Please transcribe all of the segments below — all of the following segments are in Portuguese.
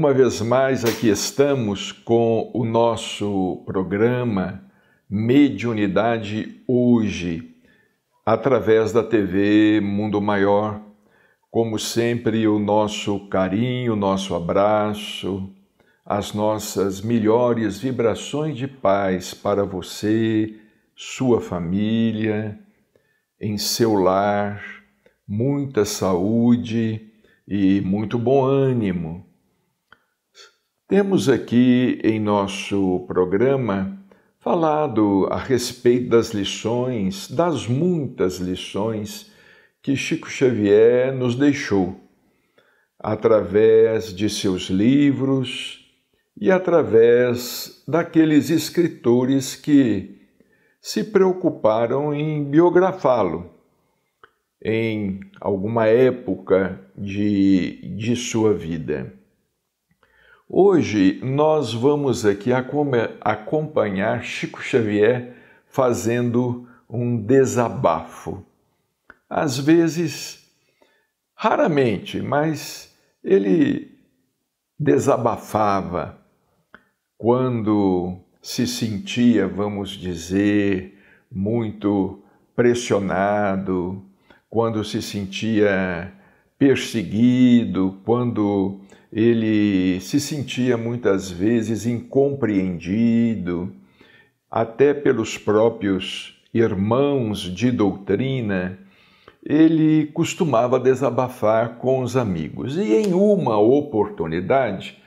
Uma vez mais, aqui estamos com o nosso programa Mediunidade Hoje, através da TV Mundo Maior. Como sempre, o nosso carinho, o nosso abraço, as nossas melhores vibrações de paz para você, sua família, em seu lar, muita saúde e muito bom ânimo temos aqui em nosso programa falado a respeito das lições, das muitas lições que Chico Xavier nos deixou através de seus livros e através daqueles escritores que se preocuparam em biografá-lo em alguma época de, de sua vida. Hoje nós vamos aqui acompanhar Chico Xavier fazendo um desabafo. Às vezes, raramente, mas ele desabafava quando se sentia, vamos dizer, muito pressionado, quando se sentia perseguido, quando ele se sentia muitas vezes incompreendido, até pelos próprios irmãos de doutrina, ele costumava desabafar com os amigos. E em uma oportunidade,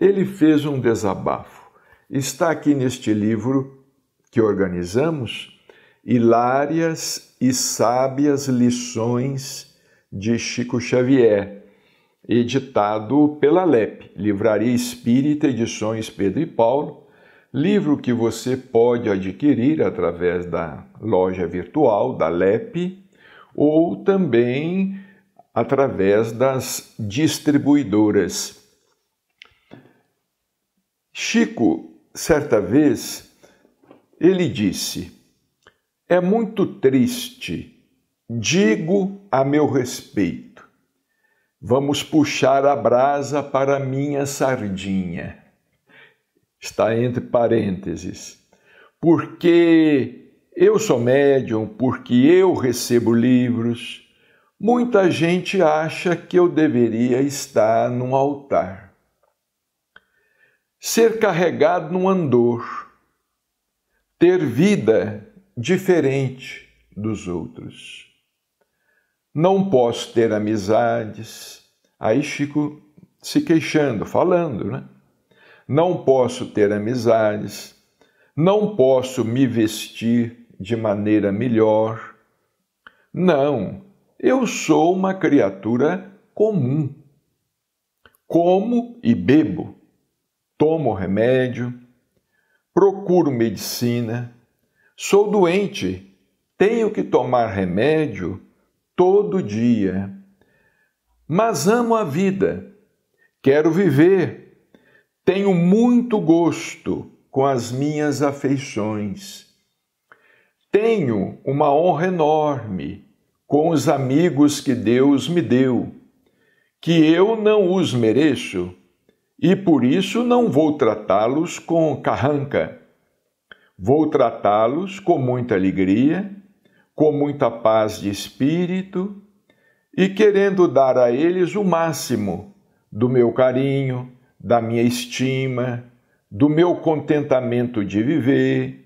ele fez um desabafo. Está aqui neste livro que organizamos, Hilárias e Sábias Lições de Chico Xavier editado pela LEP, Livraria Espírita Edições Pedro e Paulo, livro que você pode adquirir através da loja virtual da LEP ou também através das distribuidoras. Chico, certa vez, ele disse: É muito triste, digo a meu respeito Vamos puxar a brasa para minha sardinha. Está entre parênteses. Porque eu sou médium, porque eu recebo livros, muita gente acha que eu deveria estar num altar. Ser carregado num andor, ter vida diferente dos outros não posso ter amizades. Aí Chico se queixando, falando, né? Não posso ter amizades, não posso me vestir de maneira melhor. Não, eu sou uma criatura comum. Como e bebo, tomo remédio, procuro medicina, sou doente, tenho que tomar remédio todo dia. Mas amo a vida, quero viver, tenho muito gosto com as minhas afeições. Tenho uma honra enorme com os amigos que Deus me deu, que eu não os mereço e por isso não vou tratá-los com carranca. Vou tratá-los com muita alegria com muita paz de espírito e querendo dar a eles o máximo do meu carinho, da minha estima, do meu contentamento de viver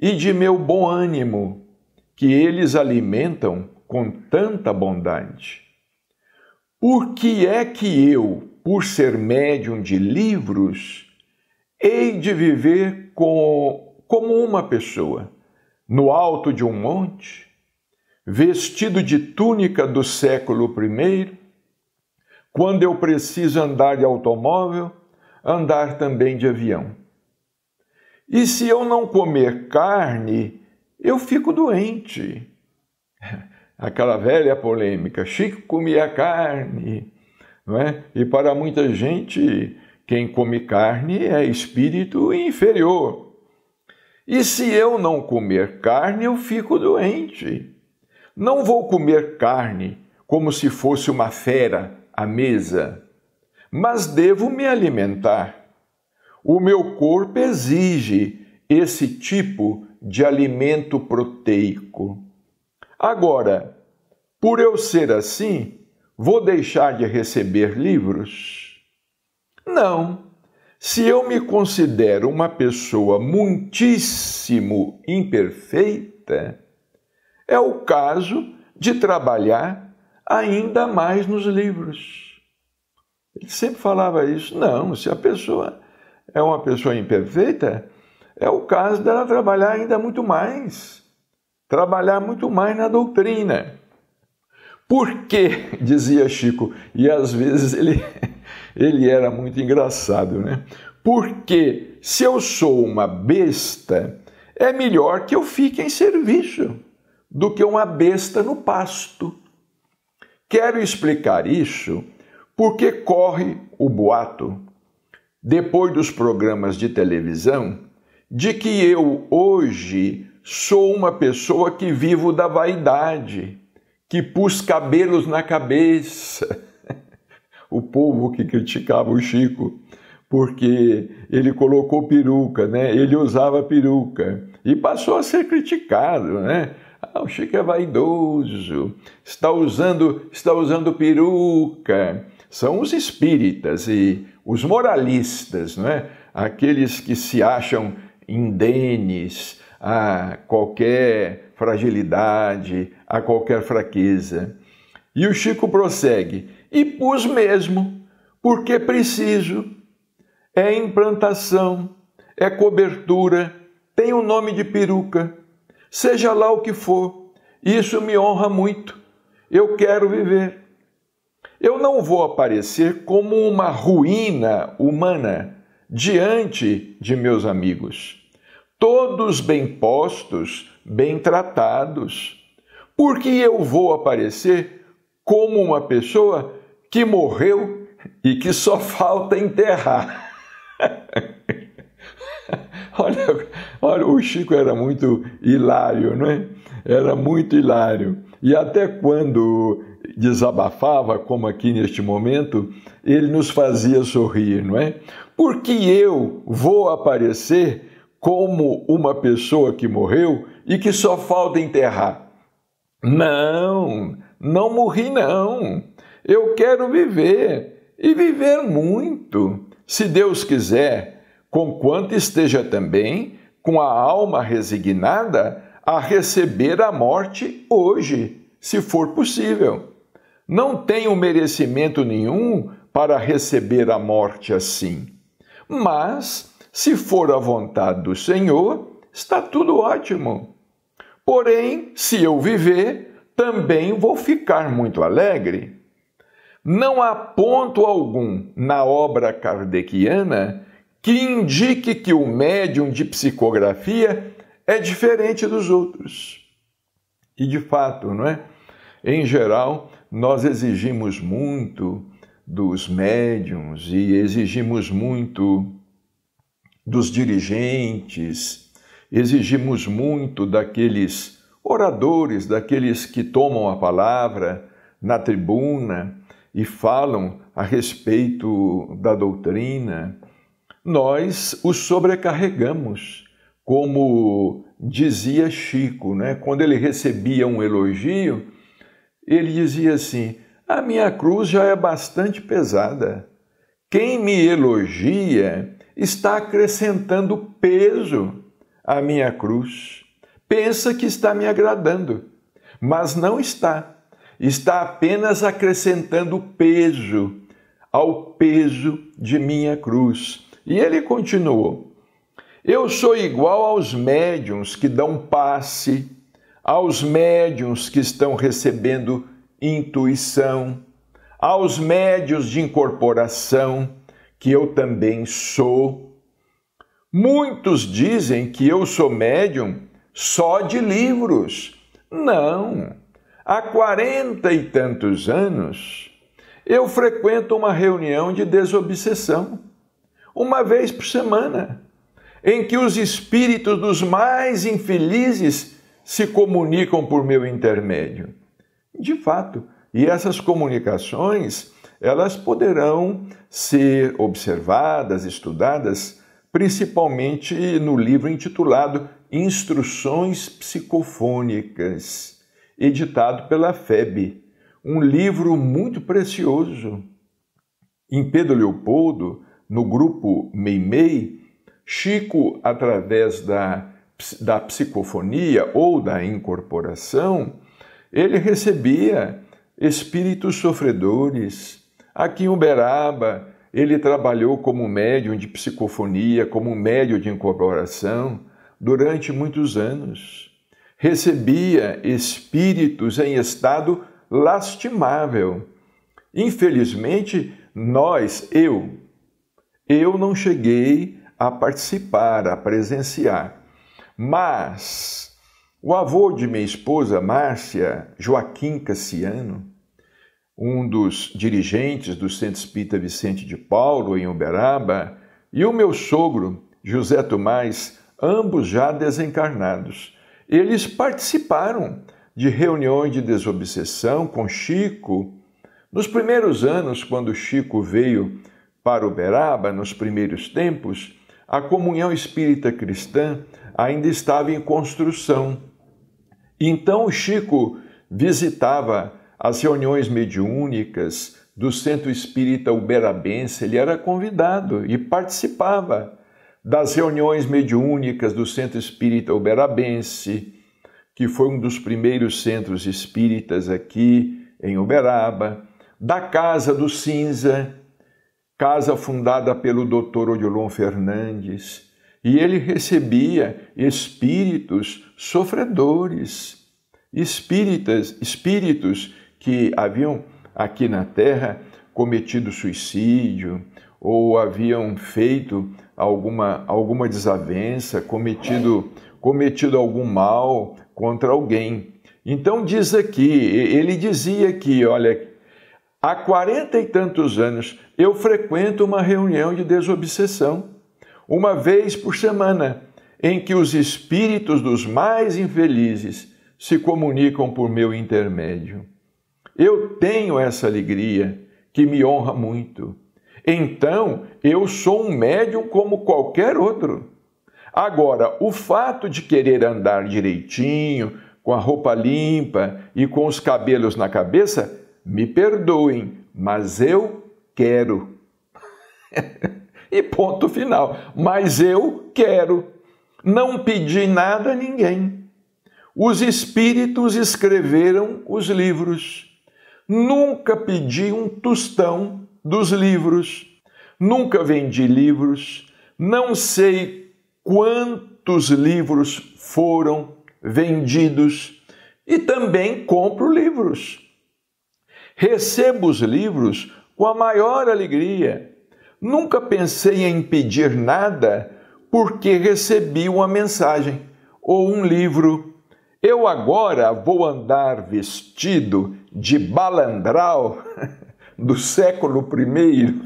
e de meu bom ânimo, que eles alimentam com tanta bondade. Por que é que eu, por ser médium de livros, hei de viver com, como uma pessoa? no alto de um monte, vestido de túnica do século I, quando eu preciso andar de automóvel, andar também de avião. E se eu não comer carne, eu fico doente. Aquela velha polêmica, Chico comia carne, não é? E para muita gente, quem come carne é espírito inferior e se eu não comer carne, eu fico doente. Não vou comer carne como se fosse uma fera à mesa, mas devo me alimentar. O meu corpo exige esse tipo de alimento proteico. Agora, por eu ser assim, vou deixar de receber livros? Não, se eu me considero uma pessoa muitíssimo imperfeita, é o caso de trabalhar ainda mais nos livros. Ele sempre falava isso. Não, se a pessoa é uma pessoa imperfeita, é o caso dela trabalhar ainda muito mais, trabalhar muito mais na doutrina. Por quê? dizia Chico, e às vezes ele ele era muito engraçado, né? Porque se eu sou uma besta, é melhor que eu fique em serviço do que uma besta no pasto. Quero explicar isso porque corre o boato, depois dos programas de televisão, de que eu hoje sou uma pessoa que vivo da vaidade, que pus cabelos na cabeça o povo que criticava o Chico, porque ele colocou peruca, né? ele usava peruca e passou a ser criticado. Né? Ah, o Chico é vaidoso, está usando, está usando peruca. São os espíritas e os moralistas, não é? aqueles que se acham indenes a qualquer fragilidade, a qualquer fraqueza. E o Chico prossegue: e pus mesmo, porque preciso. É implantação, é cobertura, tem o um nome de peruca. Seja lá o que for, isso me honra muito. Eu quero viver. Eu não vou aparecer como uma ruína humana diante de meus amigos. Todos bem postos, bem tratados. Por que eu vou aparecer como uma pessoa que morreu e que só falta enterrar. olha, olha, o Chico era muito hilário, não é? Era muito hilário. E até quando desabafava, como aqui neste momento, ele nos fazia sorrir, não é? Porque eu vou aparecer como uma pessoa que morreu e que só falta enterrar. Não, não morri não. Eu quero viver e viver muito, se Deus quiser, conquanto esteja também com a alma resignada a receber a morte hoje, se for possível. Não tenho merecimento nenhum para receber a morte assim. Mas, se for a vontade do Senhor, está tudo ótimo. Porém, se eu viver, também vou ficar muito alegre não há ponto algum na obra kardeciana que indique que o médium de psicografia é diferente dos outros. E de fato, não é? Em geral, nós exigimos muito dos médiums e exigimos muito dos dirigentes, exigimos muito daqueles oradores, daqueles que tomam a palavra na tribuna, e falam a respeito da doutrina, nós os sobrecarregamos, como dizia Chico, né? quando ele recebia um elogio, ele dizia assim: A minha cruz já é bastante pesada. Quem me elogia está acrescentando peso à minha cruz. Pensa que está me agradando, mas não está está apenas acrescentando peso ao peso de minha cruz. E ele continuou: Eu sou igual aos médiums que dão passe, aos médiums que estão recebendo intuição, aos médios de incorporação, que eu também sou. Muitos dizem que eu sou médium só de livros. Não! Há quarenta e tantos anos, eu frequento uma reunião de desobsessão, uma vez por semana, em que os espíritos dos mais infelizes se comunicam por meu intermédio. De fato, e essas comunicações, elas poderão ser observadas, estudadas, principalmente no livro intitulado Instruções Psicofônicas editado pela FEB, um livro muito precioso. Em Pedro Leopoldo, no grupo Meimei, Chico, através da, da psicofonia ou da incorporação, ele recebia espíritos sofredores. Aqui em Uberaba, ele trabalhou como médium de psicofonia, como médium de incorporação, durante muitos anos recebia espíritos em estado lastimável. Infelizmente, nós, eu, eu não cheguei a participar, a presenciar. Mas o avô de minha esposa, Márcia, Joaquim Cassiano, um dos dirigentes do Centro Espírita Vicente de Paulo, em Uberaba, e o meu sogro, José Tomás, ambos já desencarnados, eles participaram de reuniões de desobsessão com Chico. Nos primeiros anos, quando Chico veio para Uberaba, nos primeiros tempos, a comunhão espírita cristã ainda estava em construção. Então Chico visitava as reuniões mediúnicas do Centro Espírita Uberabense, ele era convidado e participava das reuniões mediúnicas do Centro Espírita Uberabense, que foi um dos primeiros centros espíritas aqui em Uberaba, da Casa do Cinza, casa fundada pelo Dr. Odilon Fernandes, e ele recebia espíritos sofredores, espíritas, espíritos que haviam aqui na terra cometido suicídio, ou haviam feito alguma, alguma desavença, cometido, cometido algum mal contra alguém. Então diz aqui, ele dizia aqui, olha, há quarenta e tantos anos eu frequento uma reunião de desobsessão, uma vez por semana, em que os espíritos dos mais infelizes se comunicam por meu intermédio. Eu tenho essa alegria que me honra muito então, eu sou um médium como qualquer outro. Agora, o fato de querer andar direitinho, com a roupa limpa e com os cabelos na cabeça, me perdoem, mas eu quero. e ponto final. Mas eu quero. Não pedi nada a ninguém. Os espíritos escreveram os livros. Nunca pedi um tostão dos livros, nunca vendi livros, não sei quantos livros foram vendidos e também compro livros. Recebo os livros com a maior alegria. Nunca pensei em pedir nada porque recebi uma mensagem ou um livro. Eu agora vou andar vestido de balandral. do século I,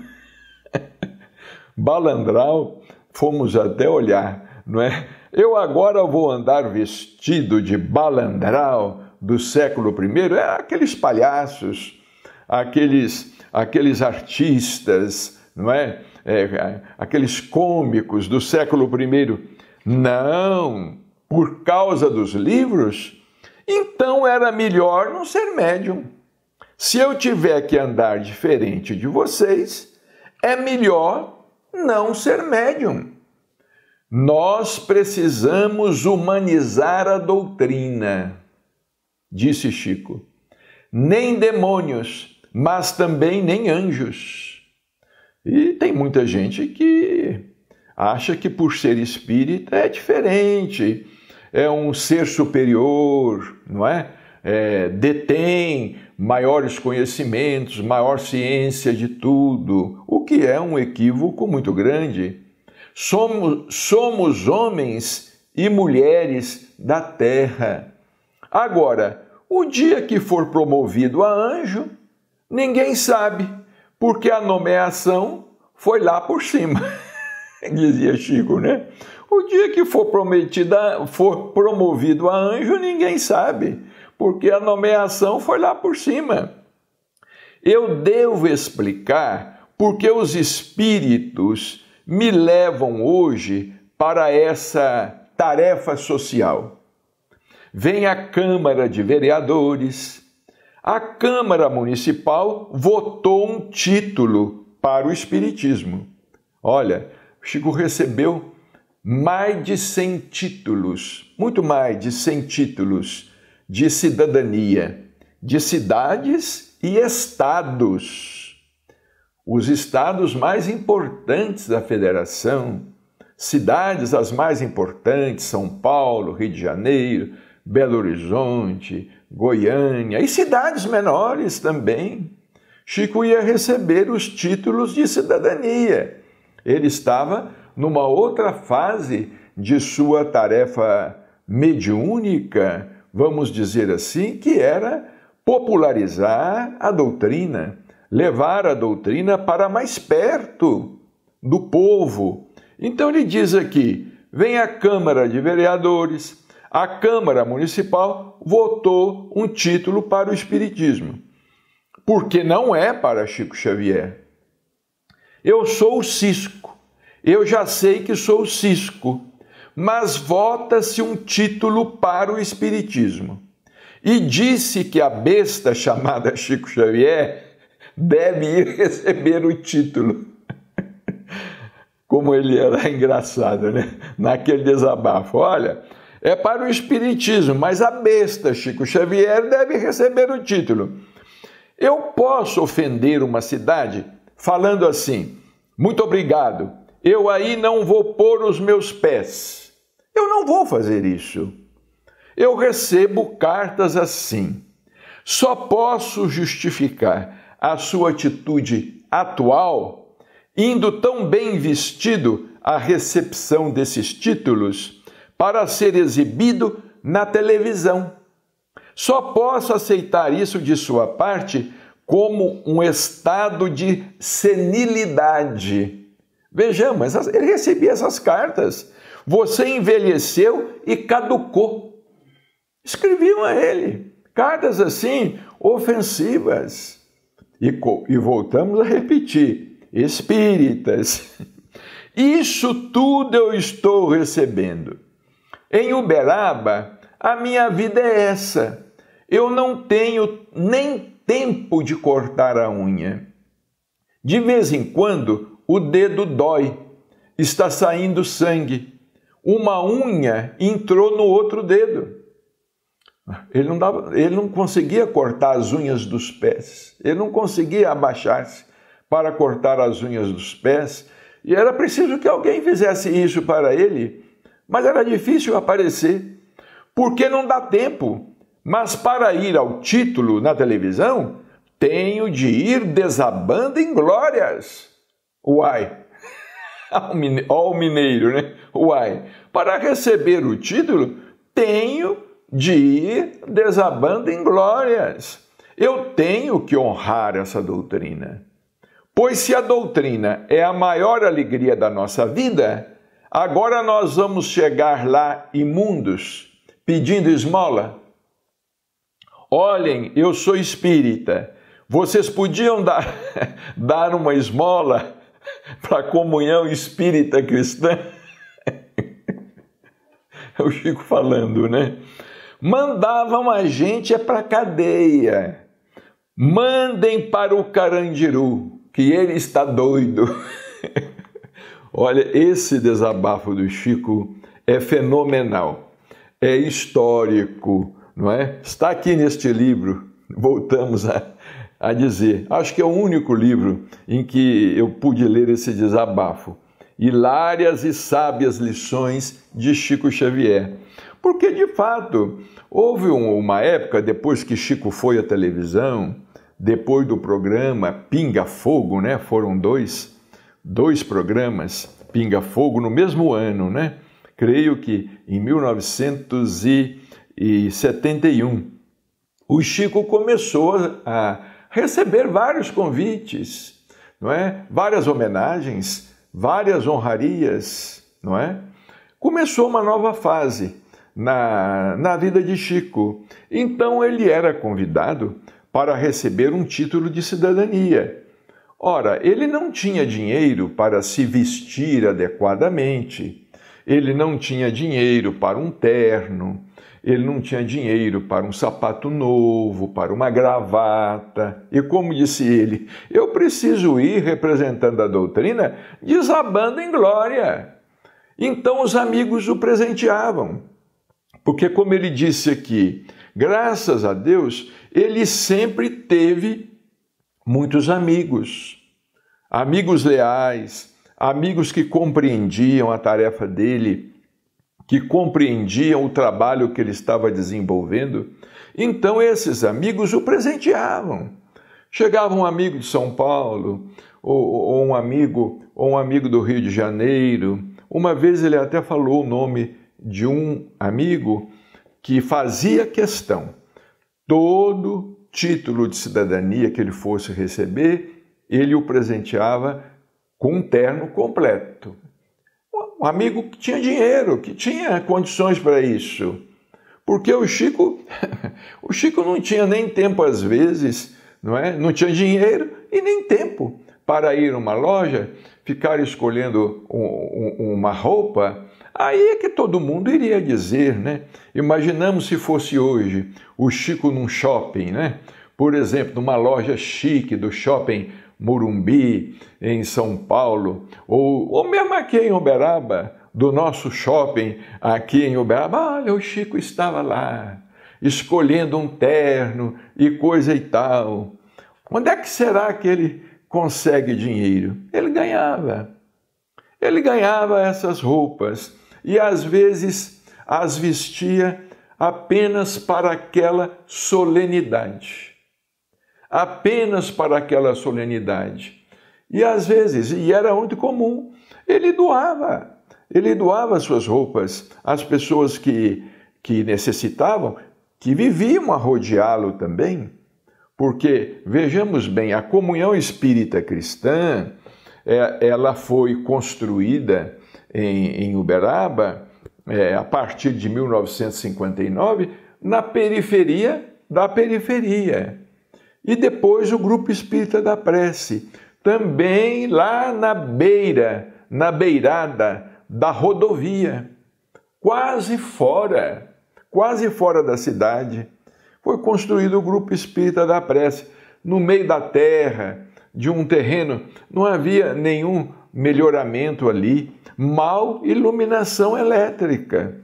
Balandral, fomos até olhar, não é? Eu agora vou andar vestido de Balandral do século I, é aqueles palhaços, aqueles, aqueles artistas, não é? é? Aqueles cômicos do século I. Não, por causa dos livros, então era melhor não ser médium. Se eu tiver que andar diferente de vocês, é melhor não ser médium. Nós precisamos humanizar a doutrina, disse Chico. Nem demônios, mas também nem anjos. E tem muita gente que acha que por ser espírita é diferente, é um ser superior, não é? é detém maiores conhecimentos, maior ciência de tudo, o que é um equívoco muito grande. Somos, somos homens e mulheres da terra. Agora, o dia que for promovido a anjo, ninguém sabe, porque a nomeação foi lá por cima, dizia Chico, né? O dia que for, prometida, for promovido a anjo, ninguém sabe, porque a nomeação foi lá por cima. Eu devo explicar porque os espíritos me levam hoje para essa tarefa social. Vem a Câmara de Vereadores. A Câmara Municipal votou um título para o Espiritismo. Olha, Chico recebeu mais de 100 títulos, muito mais de 100 títulos de cidadania de cidades e estados. Os estados mais importantes da federação, cidades as mais importantes, São Paulo, Rio de Janeiro, Belo Horizonte, Goiânia, e cidades menores também. Chico ia receber os títulos de cidadania. Ele estava numa outra fase de sua tarefa mediúnica vamos dizer assim, que era popularizar a doutrina, levar a doutrina para mais perto do povo. Então ele diz aqui: vem a Câmara de Vereadores, a Câmara Municipal votou um título para o Espiritismo, porque não é para Chico Xavier. Eu sou o Cisco, eu já sei que sou o Cisco mas vota-se um título para o Espiritismo. E disse que a besta chamada Chico Xavier deve ir receber o título. Como ele era engraçado, né? Naquele desabafo. Olha, é para o Espiritismo, mas a besta Chico Xavier deve receber o título. Eu posso ofender uma cidade falando assim: muito obrigado, eu aí não vou pôr os meus pés. Eu não vou fazer isso. Eu recebo cartas assim. Só posso justificar a sua atitude atual indo tão bem vestido à recepção desses títulos para ser exibido na televisão. Só posso aceitar isso de sua parte como um estado de senilidade. Vejamos, ele recebia essas cartas você envelheceu e caducou. Escreviam a ele cartas assim ofensivas. E, e voltamos a repetir: espíritas. Isso tudo eu estou recebendo. Em Uberaba, a minha vida é essa. Eu não tenho nem tempo de cortar a unha. De vez em quando, o dedo dói, está saindo sangue uma unha entrou no outro dedo. Ele não, dava, ele não conseguia cortar as unhas dos pés, ele não conseguia abaixar-se para cortar as unhas dos pés, e era preciso que alguém fizesse isso para ele, mas era difícil aparecer, porque não dá tempo. Mas para ir ao título na televisão, tenho de ir desabando em glórias. Uai, ao mineiro, né? Uai, para receber o título, tenho de ir desabando em glórias. Eu tenho que honrar essa doutrina. Pois se a doutrina é a maior alegria da nossa vida, agora nós vamos chegar lá imundos, pedindo esmola. Olhem, eu sou espírita. Vocês podiam dar, dar uma esmola para a comunhão espírita cristã. é o Chico falando, né? Mandavam a gente é para cadeia. Mandem para o Carandiru, que ele está doido. Olha, esse desabafo do Chico é fenomenal, é histórico, não é? Está aqui neste livro. Voltamos a a dizer. Acho que é o único livro em que eu pude ler esse desabafo. Hilárias e sábias lições de Chico Xavier. Porque, de fato, houve uma época depois que Chico foi à televisão, depois do programa Pinga Fogo, né? Foram dois, dois programas Pinga Fogo no mesmo ano, né? Creio que em 1971. O Chico começou a, receber vários convites, não é? Várias homenagens, várias honrarias, não é? Começou uma nova fase na, na vida de Chico. Então ele era convidado para receber um título de cidadania. Ora, ele não tinha dinheiro para se vestir adequadamente, ele não tinha dinheiro para um terno, ele não tinha dinheiro para um sapato novo, para uma gravata. E como disse ele, eu preciso ir representando a doutrina desabando em glória. Então os amigos o presenteavam, porque, como ele disse aqui, graças a Deus, ele sempre teve muitos amigos, amigos leais, amigos que compreendiam a tarefa dele que compreendiam o trabalho que ele estava desenvolvendo, então esses amigos o presenteavam. Chegava um amigo de São Paulo, ou, ou um amigo, ou um amigo do Rio de Janeiro. Uma vez ele até falou o nome de um amigo que fazia questão todo título de cidadania que ele fosse receber, ele o presenteava com um terno completo um amigo que tinha dinheiro, que tinha condições para isso. Porque o Chico, o Chico não tinha nem tempo às vezes, não é? Não tinha dinheiro e nem tempo para ir numa uma loja, ficar escolhendo um, um, uma roupa. Aí é que todo mundo iria dizer, né? Imaginamos se fosse hoje o Chico num shopping, né? Por exemplo, numa loja chique do shopping Murumbi em São Paulo, ou, ou mesmo aqui em Uberaba, do nosso shopping aqui em Uberaba, olha, o Chico estava lá, escolhendo um terno e coisa e tal. Onde é que será que ele consegue dinheiro? Ele ganhava. Ele ganhava essas roupas e às vezes as vestia apenas para aquela solenidade apenas para aquela solenidade. E às vezes, e era muito comum, ele doava. Ele doava suas roupas às pessoas que, que necessitavam, que viviam a rodeá-lo também. Porque, vejamos bem, a comunhão espírita cristã, é, ela foi construída em, Uberaba, é, a partir de 1959, na periferia da periferia. E depois o Grupo Espírita da Prece, também lá na beira, na beirada da rodovia, quase fora, quase fora da cidade, foi construído o Grupo Espírita da Prece, no meio da terra, de um terreno, não havia nenhum melhoramento ali, mal iluminação elétrica.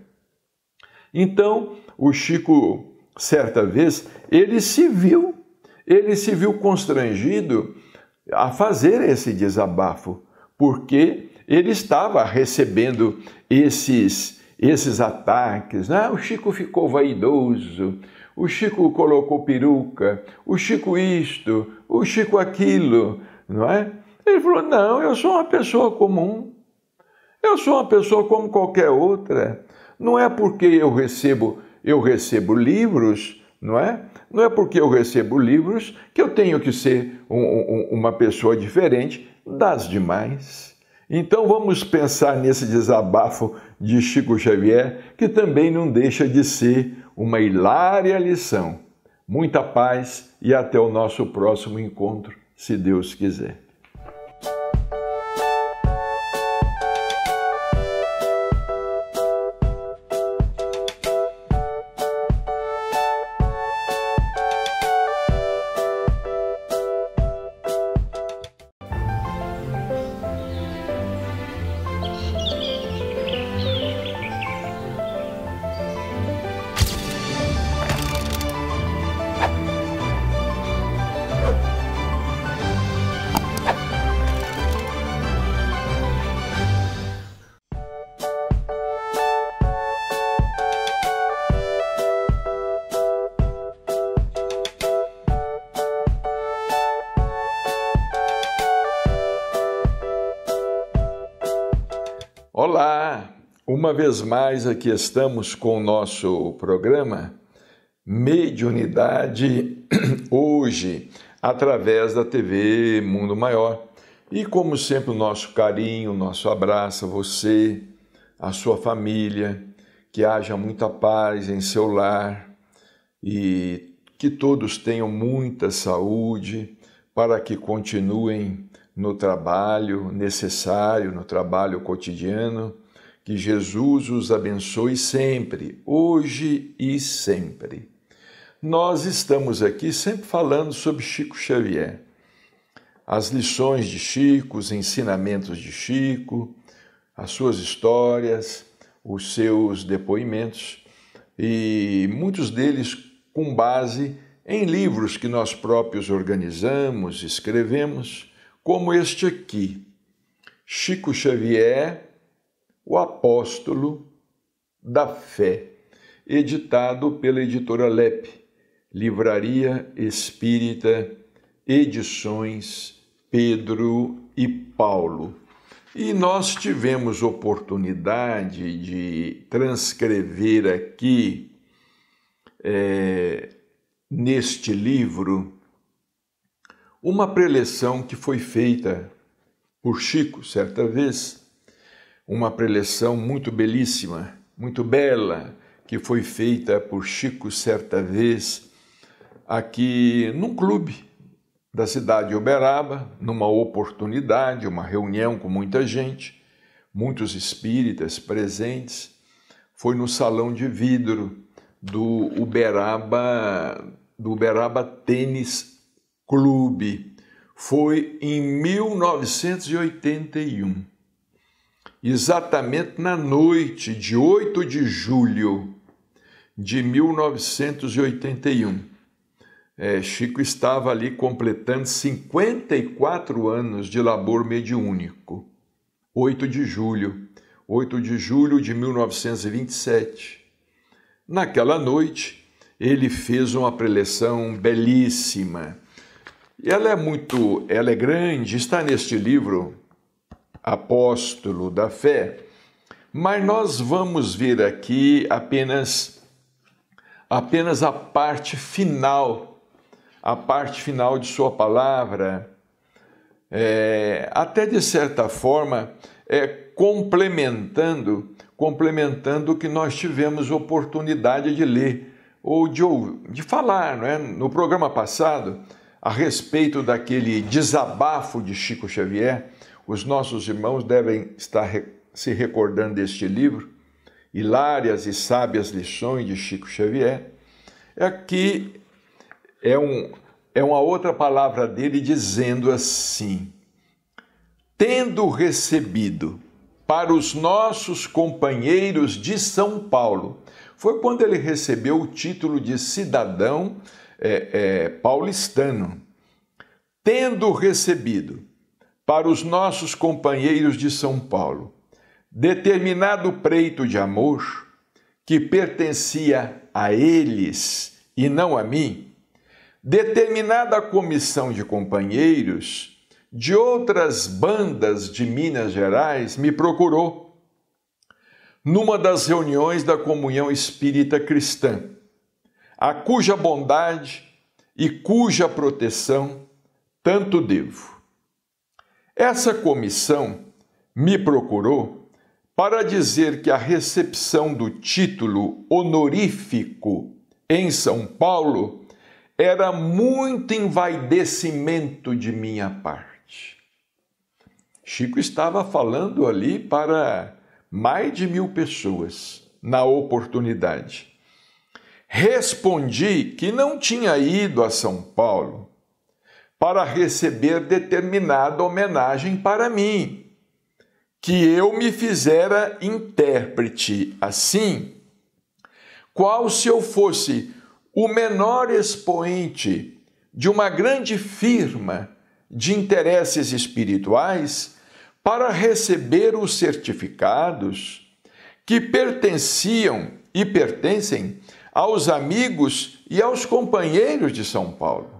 Então, o Chico, certa vez, ele se viu ele se viu constrangido a fazer esse desabafo, porque ele estava recebendo esses, esses ataques. Ah, o Chico ficou vaidoso, o Chico colocou peruca, o Chico isto, o Chico aquilo, não é? Ele falou: não, eu sou uma pessoa comum, eu sou uma pessoa como qualquer outra. Não é porque eu recebo, eu recebo livros não é? Não é porque eu recebo livros que eu tenho que ser um, um, uma pessoa diferente das demais. Então vamos pensar nesse desabafo de Chico Xavier, que também não deixa de ser uma hilária lição. Muita paz e até o nosso próximo encontro, se Deus quiser. vez mais aqui estamos com o nosso programa Mediunidade hoje, através da TV Mundo Maior. E como sempre, o nosso carinho, o nosso abraço a você, a sua família, que haja muita paz em seu lar e que todos tenham muita saúde para que continuem no trabalho necessário, no trabalho cotidiano que Jesus os abençoe sempre, hoje e sempre. Nós estamos aqui sempre falando sobre Chico Xavier. As lições de Chico, os ensinamentos de Chico, as suas histórias, os seus depoimentos e muitos deles com base em livros que nós próprios organizamos, escrevemos, como este aqui, Chico Xavier o Apóstolo da Fé, editado pela editora LEP, Livraria Espírita, Edições Pedro e Paulo. E nós tivemos oportunidade de transcrever aqui, é, neste livro, uma preleção que foi feita por Chico certa vez uma preleção muito belíssima, muito bela, que foi feita por Chico certa vez aqui num clube da cidade de Uberaba, numa oportunidade, uma reunião com muita gente, muitos espíritas presentes. Foi no salão de vidro do Uberaba, do Uberaba Tênis Clube. Foi em 1981 exatamente na noite de 8 de julho de 1981. É, Chico estava ali completando 54 anos de labor mediúnico. 8 de julho, 8 de julho de 1927. Naquela noite, ele fez uma preleção belíssima. E ela é muito, ela é grande, está neste livro apóstolo da fé. Mas nós vamos ver aqui apenas apenas a parte final, a parte final de sua palavra, é, até de certa forma é complementando complementando o que nós tivemos oportunidade de ler ou de, de falar, não é? No programa passado a respeito daquele desabafo de Chico Xavier os nossos irmãos devem estar se recordando deste livro, Hilárias e Sábias Lições de Chico Xavier. Aqui é, é, um, é uma outra palavra dele dizendo assim: Tendo recebido para os nossos companheiros de São Paulo. Foi quando ele recebeu o título de cidadão é, é, paulistano. Tendo recebido para os nossos companheiros de São Paulo, determinado preito de amor que pertencia a eles e não a mim, determinada comissão de companheiros de outras bandas de Minas Gerais me procurou numa das reuniões da Comunhão Espírita Cristã, a cuja bondade e cuja proteção tanto devo. Essa comissão me procurou para dizer que a recepção do título honorífico em São Paulo era muito envaidecimento de minha parte. Chico estava falando ali para mais de mil pessoas na oportunidade. Respondi que não tinha ido a São Paulo para receber determinada homenagem para mim, que eu me fizera intérprete. Assim, qual se eu fosse o menor expoente de uma grande firma de interesses espirituais para receber os certificados que pertenciam e pertencem aos amigos e aos companheiros de São Paulo.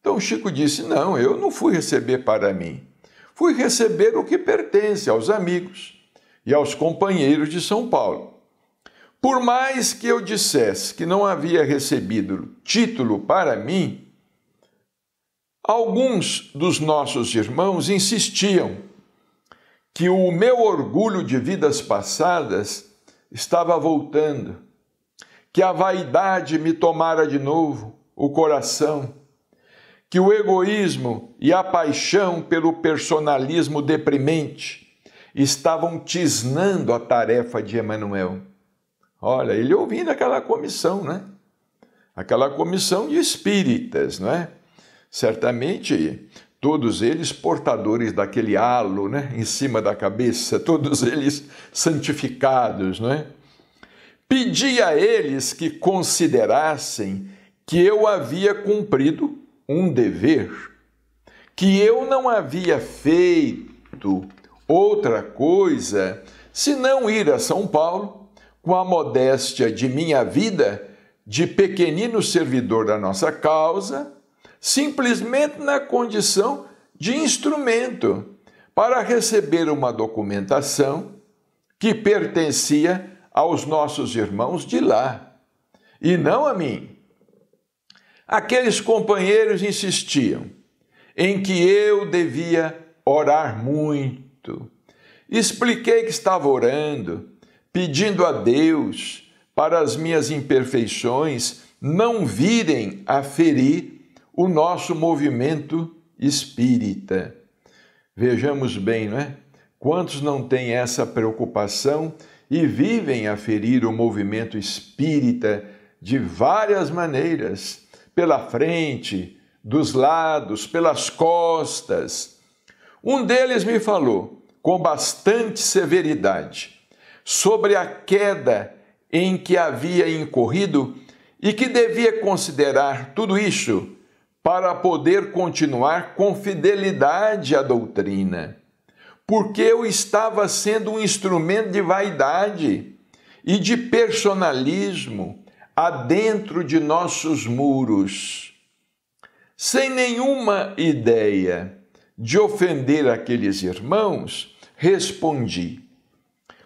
Então Chico disse: Não, eu não fui receber para mim. Fui receber o que pertence aos amigos e aos companheiros de São Paulo. Por mais que eu dissesse que não havia recebido título para mim, alguns dos nossos irmãos insistiam que o meu orgulho de vidas passadas estava voltando, que a vaidade me tomara de novo o coração que o egoísmo e a paixão pelo personalismo deprimente estavam tisnando a tarefa de Emanuel. Olha, ele ouvindo aquela comissão, né? Aquela comissão de espíritas, não é? Certamente todos eles portadores daquele halo, né, em cima da cabeça, todos eles santificados, não é? Pedi a eles que considerassem que eu havia cumprido um dever, que eu não havia feito outra coisa senão ir a São Paulo com a modéstia de minha vida de pequenino servidor da nossa causa, simplesmente na condição de instrumento para receber uma documentação que pertencia aos nossos irmãos de lá e não a mim, Aqueles companheiros insistiam em que eu devia orar muito. Expliquei que estava orando, pedindo a Deus para as minhas imperfeições não virem a ferir o nosso movimento espírita. Vejamos bem, não é? Quantos não têm essa preocupação e vivem a ferir o movimento espírita de várias maneiras? pela frente, dos lados, pelas costas. Um deles me falou, com bastante severidade, sobre a queda em que havia incorrido e que devia considerar tudo isso para poder continuar com fidelidade à doutrina. Porque eu estava sendo um instrumento de vaidade e de personalismo adentro de nossos muros, sem nenhuma ideia de ofender aqueles irmãos, respondi: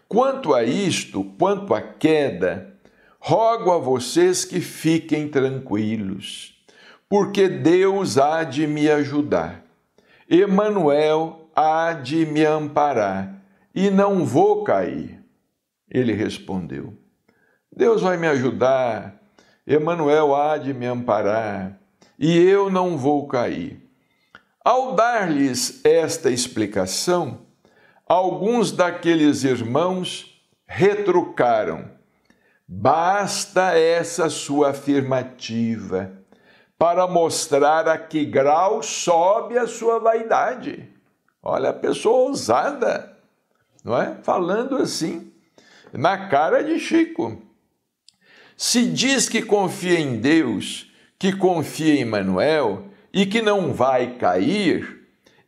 Quanto a isto, quanto à queda, rogo a vocês que fiquem tranquilos, porque Deus há de me ajudar. Emanuel há de me amparar e não vou cair. Ele respondeu: Deus vai me ajudar, Emanuel há de me amparar, e eu não vou cair. Ao dar-lhes esta explicação, alguns daqueles irmãos retrucaram: Basta essa sua afirmativa para mostrar a que grau sobe a sua vaidade. Olha, a pessoa ousada, não é? Falando assim, na cara de Chico. Se diz que confia em Deus, que confia em Manuel e que não vai cair,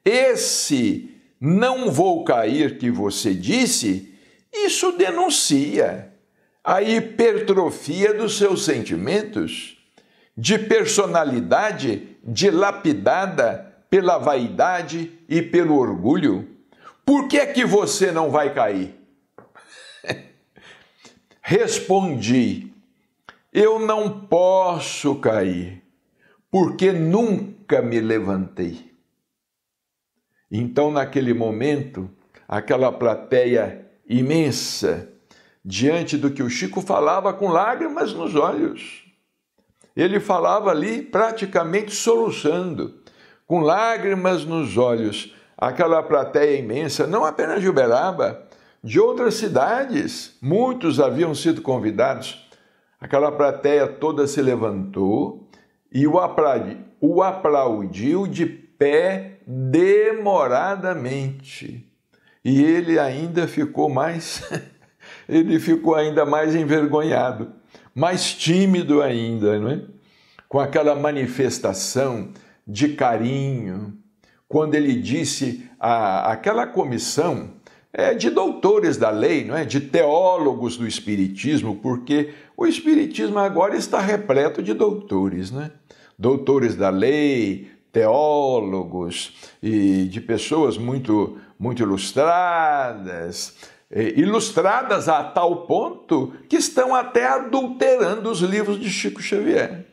esse não vou cair que você disse, isso denuncia a hipertrofia dos seus sentimentos, de personalidade dilapidada pela vaidade e pelo orgulho. Por que é que você não vai cair? Respondi: eu não posso cair, porque nunca me levantei. Então, naquele momento, aquela plateia imensa, diante do que o Chico falava com lágrimas nos olhos. Ele falava ali praticamente soluçando, com lágrimas nos olhos, aquela plateia imensa, não apenas de Uberaba, de outras cidades. Muitos haviam sido convidados Aquela plateia toda se levantou e o, aplaudi, o aplaudiu de pé demoradamente. E ele ainda ficou mais ele ficou ainda mais envergonhado, mais tímido ainda, não é? Com aquela manifestação de carinho, quando ele disse a, aquela comissão é, de doutores da lei, não é? de teólogos do Espiritismo, porque o Espiritismo agora está repleto de doutores, né? doutores da lei, teólogos e de pessoas muito, muito ilustradas, ilustradas a tal ponto que estão até adulterando os livros de Chico Xavier.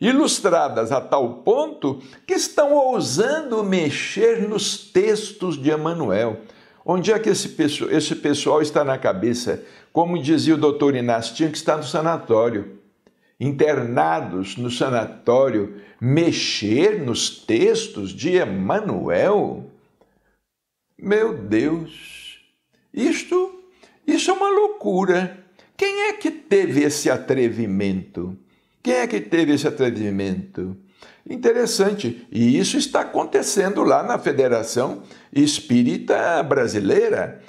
Ilustradas a tal ponto que estão ousando mexer nos textos de Emmanuel. Onde é que esse pessoal, esse pessoal está na cabeça? Como dizia o doutor Inácio, tinha que estar no sanatório. Internados no sanatório, mexer nos textos de Emmanuel? Meu Deus, isto, isso é uma loucura. Quem é que teve esse atrevimento? Quem é que teve esse atrevimento? Interessante, e isso está acontecendo lá na Federação espírita brasileira,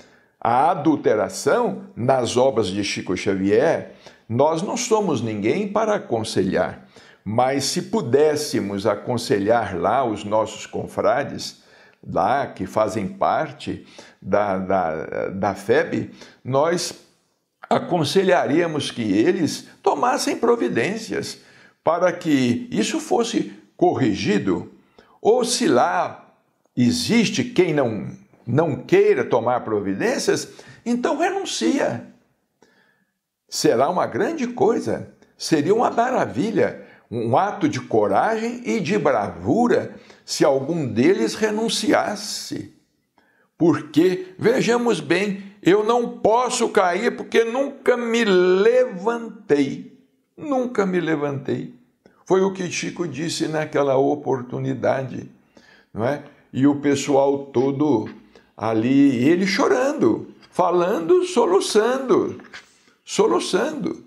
a adulteração nas obras de Chico Xavier, nós não somos ninguém para aconselhar, mas se pudéssemos aconselhar lá os nossos confrades, lá que fazem parte da, da, da FEB, nós aconselharíamos que eles tomassem providências para que isso fosse corrigido, ou se lá existe quem não, não queira tomar providências, então renuncia. Será uma grande coisa, seria uma maravilha, um ato de coragem e de bravura se algum deles renunciasse. Porque, vejamos bem, eu não posso cair porque nunca me levantei. Nunca me levantei. Foi o que Chico disse naquela oportunidade, não é? e o pessoal todo ali, ele chorando, falando, soluçando, soluçando.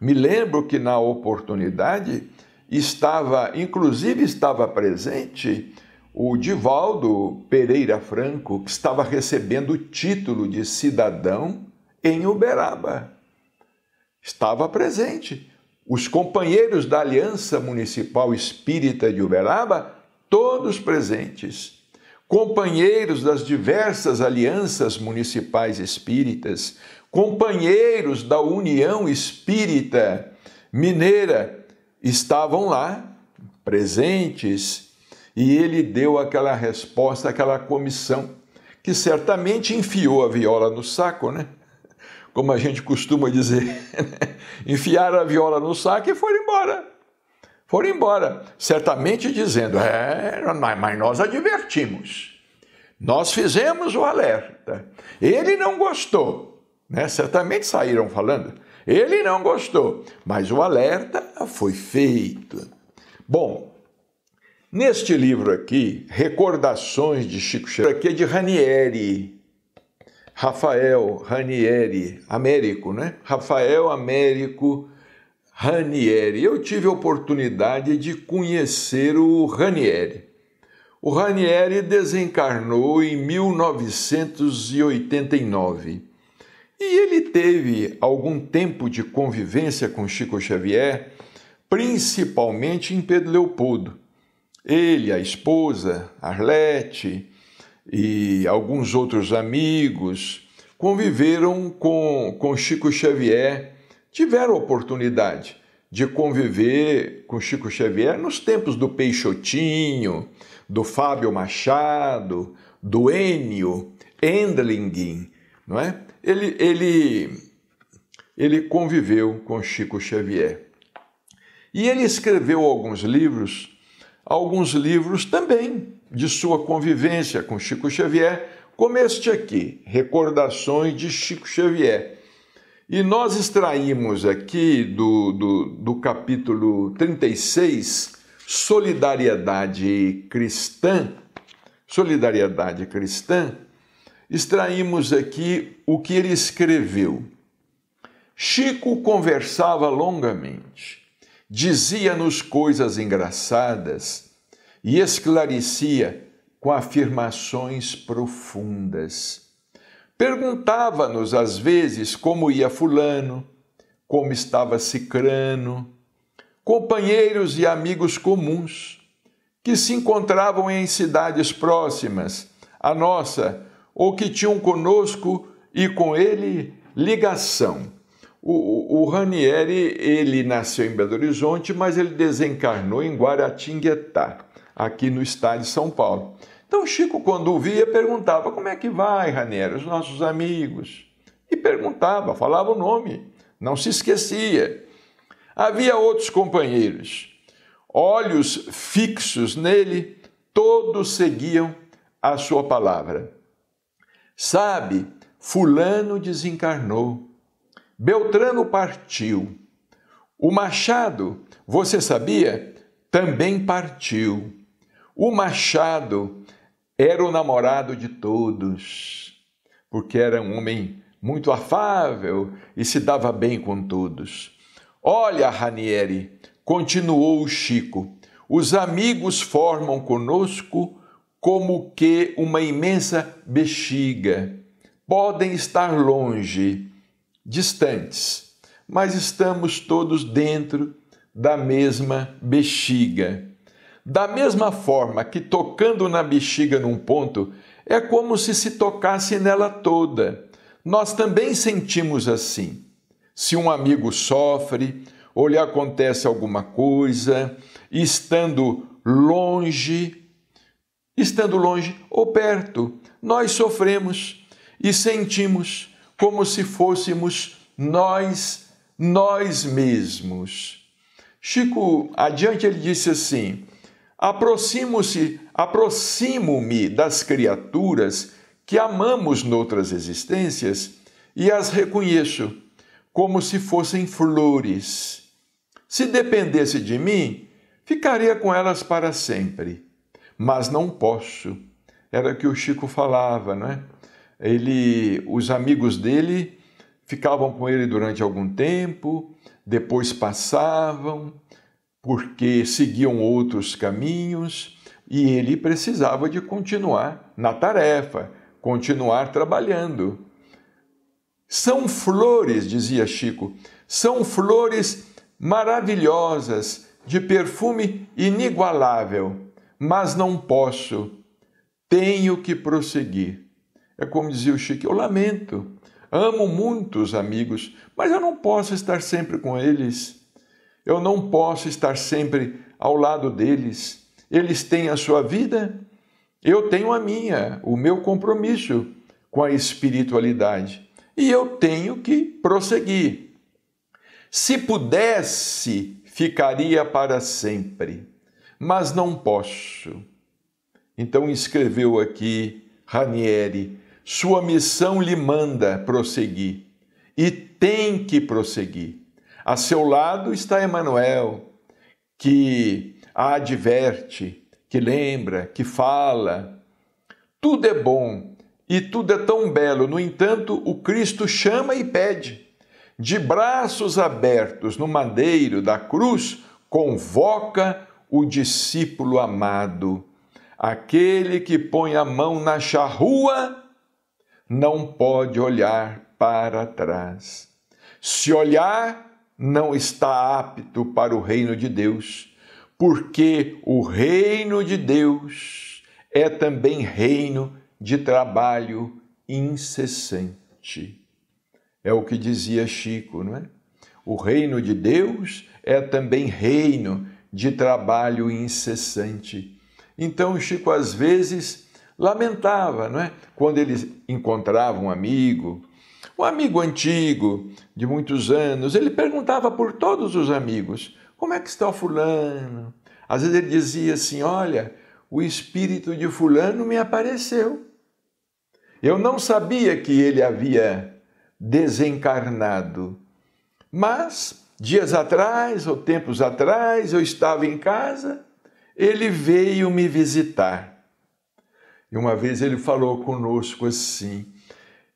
Me lembro que na oportunidade estava, inclusive estava presente o Divaldo Pereira Franco, que estava recebendo o título de cidadão em Uberaba. Estava presente. Os companheiros da Aliança Municipal Espírita de Uberaba todos presentes, companheiros das diversas alianças municipais espíritas, companheiros da União Espírita Mineira, estavam lá, presentes, e ele deu aquela resposta, aquela comissão, que certamente enfiou a viola no saco, né? Como a gente costuma dizer, né? enfiaram a viola no saco e foram embora foram embora, certamente dizendo: É, mas nós advertimos. Nós fizemos o alerta. Ele não gostou, né? certamente saíram falando. Ele não gostou, mas o alerta foi feito. Bom, neste livro aqui, Recordações de Chico Xavier, aqui é de Ranieri, Rafael Ranieri, Américo, né? Rafael Américo Ranieri. Eu tive a oportunidade de conhecer o Ranieri. O Ranieri desencarnou em 1989 e ele teve algum tempo de convivência com Chico Xavier, principalmente em Pedro Leopoldo. Ele, a esposa, Arlete e alguns outros amigos conviveram com, com Chico Xavier tiveram a oportunidade de conviver com Chico Xavier nos tempos do Peixotinho, do Fábio Machado, do Enio Endlingin, não é? Ele, ele, ele conviveu com Chico Xavier. E ele escreveu alguns livros, alguns livros também de sua convivência com Chico Xavier, como este aqui, Recordações de Chico Xavier e nós extraímos aqui do, do, do capítulo 36, Solidariedade Cristã, Solidariedade Cristã, extraímos aqui o que ele escreveu. Chico conversava longamente, dizia-nos coisas engraçadas e esclarecia com afirmações profundas Perguntava-nos às vezes como ia Fulano, como estava Cicrano, companheiros e amigos comuns que se encontravam em cidades próximas à nossa ou que tinham conosco e com ele ligação. O, o, o Ranieri, ele nasceu em Belo Horizonte, mas ele desencarnou em Guaratinguetá, aqui no estado de São Paulo. Então Chico, quando o via, perguntava: Como é que vai, Raniero, os nossos amigos? E perguntava, falava o nome, não se esquecia. Havia outros companheiros, olhos fixos nele, todos seguiam a sua palavra. Sabe, Fulano desencarnou, Beltrano partiu, o Machado, você sabia, também partiu. O Machado era o namorado de todos, porque era um homem muito afável e se dava bem com todos. Olha, Ranieri, continuou o Chico, os amigos formam conosco como que uma imensa bexiga. Podem estar longe, distantes, mas estamos todos dentro da mesma bexiga. Da mesma forma que tocando na bexiga num ponto, é como se se tocasse nela toda. Nós também sentimos assim. Se um amigo sofre, ou lhe acontece alguma coisa, estando longe, estando longe ou perto, nós sofremos e sentimos como se fôssemos nós, nós mesmos. Chico, adiante ele disse assim: aproximo-se, aproximo-me das criaturas que amamos noutras existências e as reconheço como se fossem flores. Se dependesse de mim, ficaria com elas para sempre, mas não posso. Era o que o Chico falava, não é? Ele, os amigos dele ficavam com ele durante algum tempo, depois passavam, porque seguiam outros caminhos e ele precisava de continuar na tarefa, continuar trabalhando. São flores, dizia Chico, são flores maravilhosas, de perfume inigualável, mas não posso, tenho que prosseguir. É como dizia o Chico, eu lamento, amo muitos amigos, mas eu não posso estar sempre com eles. Eu não posso estar sempre ao lado deles. Eles têm a sua vida, eu tenho a minha, o meu compromisso com a espiritualidade. E eu tenho que prosseguir. Se pudesse, ficaria para sempre, mas não posso. Então escreveu aqui Ranieri: sua missão lhe manda prosseguir e tem que prosseguir. A seu lado está Emanuel, que a adverte, que lembra, que fala. Tudo é bom e tudo é tão belo. No entanto, o Cristo chama e pede. De braços abertos no madeiro da cruz, convoca o discípulo amado. Aquele que põe a mão na charrua não pode olhar para trás. Se olhar, não está apto para o reino de Deus, porque o reino de Deus é também reino de trabalho incessante. É o que dizia Chico, não é? O reino de Deus é também reino de trabalho incessante. Então, Chico, às vezes, lamentava, não é? Quando ele encontrava um amigo, um amigo antigo, de muitos anos, ele perguntava por todos os amigos: como é que está o fulano? Às vezes ele dizia assim: olha, o espírito de fulano me apareceu. Eu não sabia que ele havia desencarnado, mas dias atrás ou tempos atrás eu estava em casa, ele veio me visitar. E uma vez ele falou conosco assim: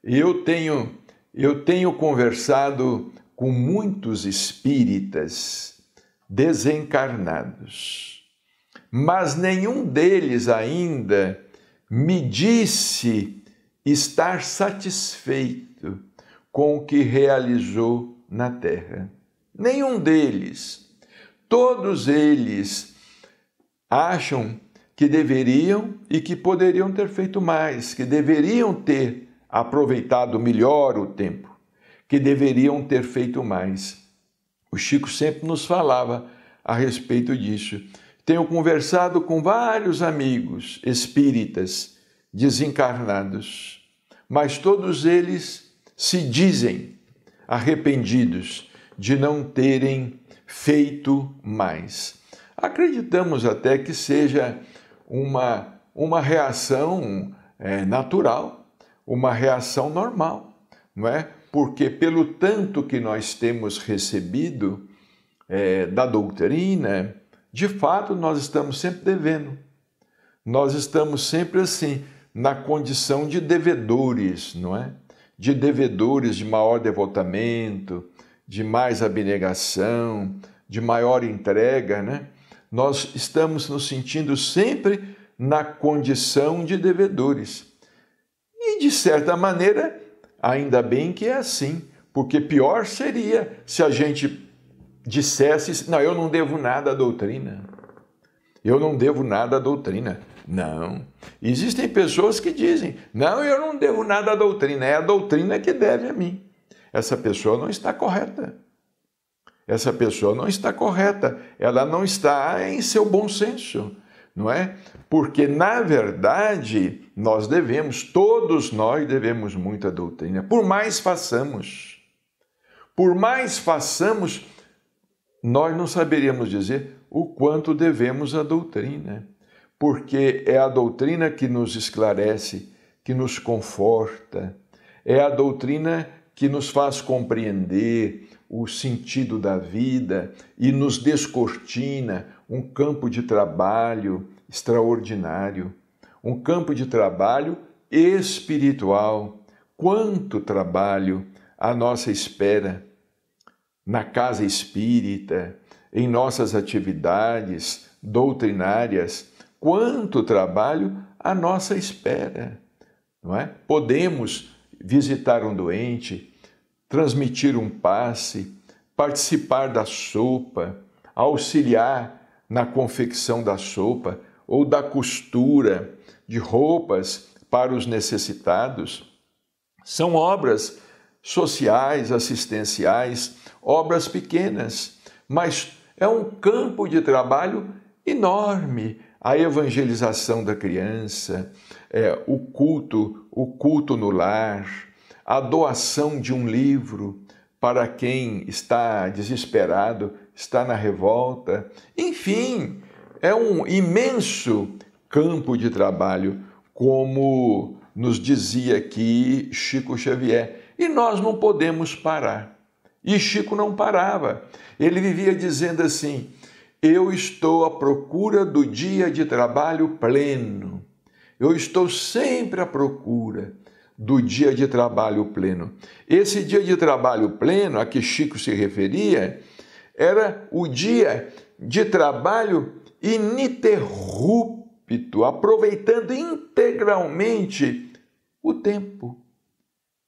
eu tenho eu tenho conversado com muitos espíritas desencarnados, mas nenhum deles ainda me disse estar satisfeito com o que realizou na Terra. Nenhum deles. Todos eles acham que deveriam e que poderiam ter feito mais, que deveriam ter aproveitado melhor o tempo, que deveriam ter feito mais. O Chico sempre nos falava a respeito disso. Tenho conversado com vários amigos espíritas desencarnados, mas todos eles se dizem arrependidos de não terem feito mais. Acreditamos até que seja uma, uma reação é, natural uma reação normal, não é? Porque pelo tanto que nós temos recebido é, da doutrina, de fato nós estamos sempre devendo. Nós estamos sempre assim, na condição de devedores, não é? De devedores de maior devotamento, de mais abnegação, de maior entrega, né? Nós estamos nos sentindo sempre na condição de devedores. E de certa maneira, ainda bem que é assim, porque pior seria se a gente dissesse: não, eu não devo nada à doutrina. Eu não devo nada à doutrina. Não. Existem pessoas que dizem: não, eu não devo nada à doutrina, é a doutrina que deve a mim. Essa pessoa não está correta. Essa pessoa não está correta, ela não está em seu bom senso não é? Porque, na verdade, nós devemos, todos nós devemos muita doutrina. Por mais façamos, por mais façamos, nós não saberíamos dizer o quanto devemos à doutrina, porque é a doutrina que nos esclarece, que nos conforta, é a doutrina que nos faz compreender o sentido da vida e nos descortina um campo de trabalho extraordinário, um campo de trabalho espiritual. Quanto trabalho à nossa espera na casa espírita, em nossas atividades doutrinárias, quanto trabalho à nossa espera, não é? Podemos visitar um doente, transmitir um passe, participar da sopa, auxiliar na confecção da sopa ou da costura de roupas para os necessitados. São obras sociais, assistenciais, obras pequenas, mas é um campo de trabalho enorme. A evangelização da criança, é, o culto, o culto no lar, a doação de um livro para quem está desesperado está na revolta. Enfim, é um imenso campo de trabalho, como nos dizia aqui Chico Xavier. E nós não podemos parar. E Chico não parava. Ele vivia dizendo assim: Eu estou à procura do dia de trabalho pleno. Eu estou sempre à procura do dia de trabalho pleno. Esse dia de trabalho pleno a que Chico se referia era o dia de trabalho ininterrupto, aproveitando integralmente o tempo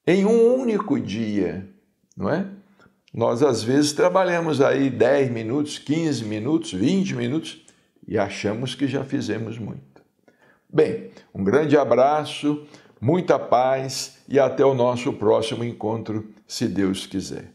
em um único dia, não é? Nós às vezes trabalhamos aí 10 minutos, 15 minutos, 20 minutos e achamos que já fizemos muito. Bem, um grande abraço, muita paz e até o nosso próximo encontro, se Deus quiser.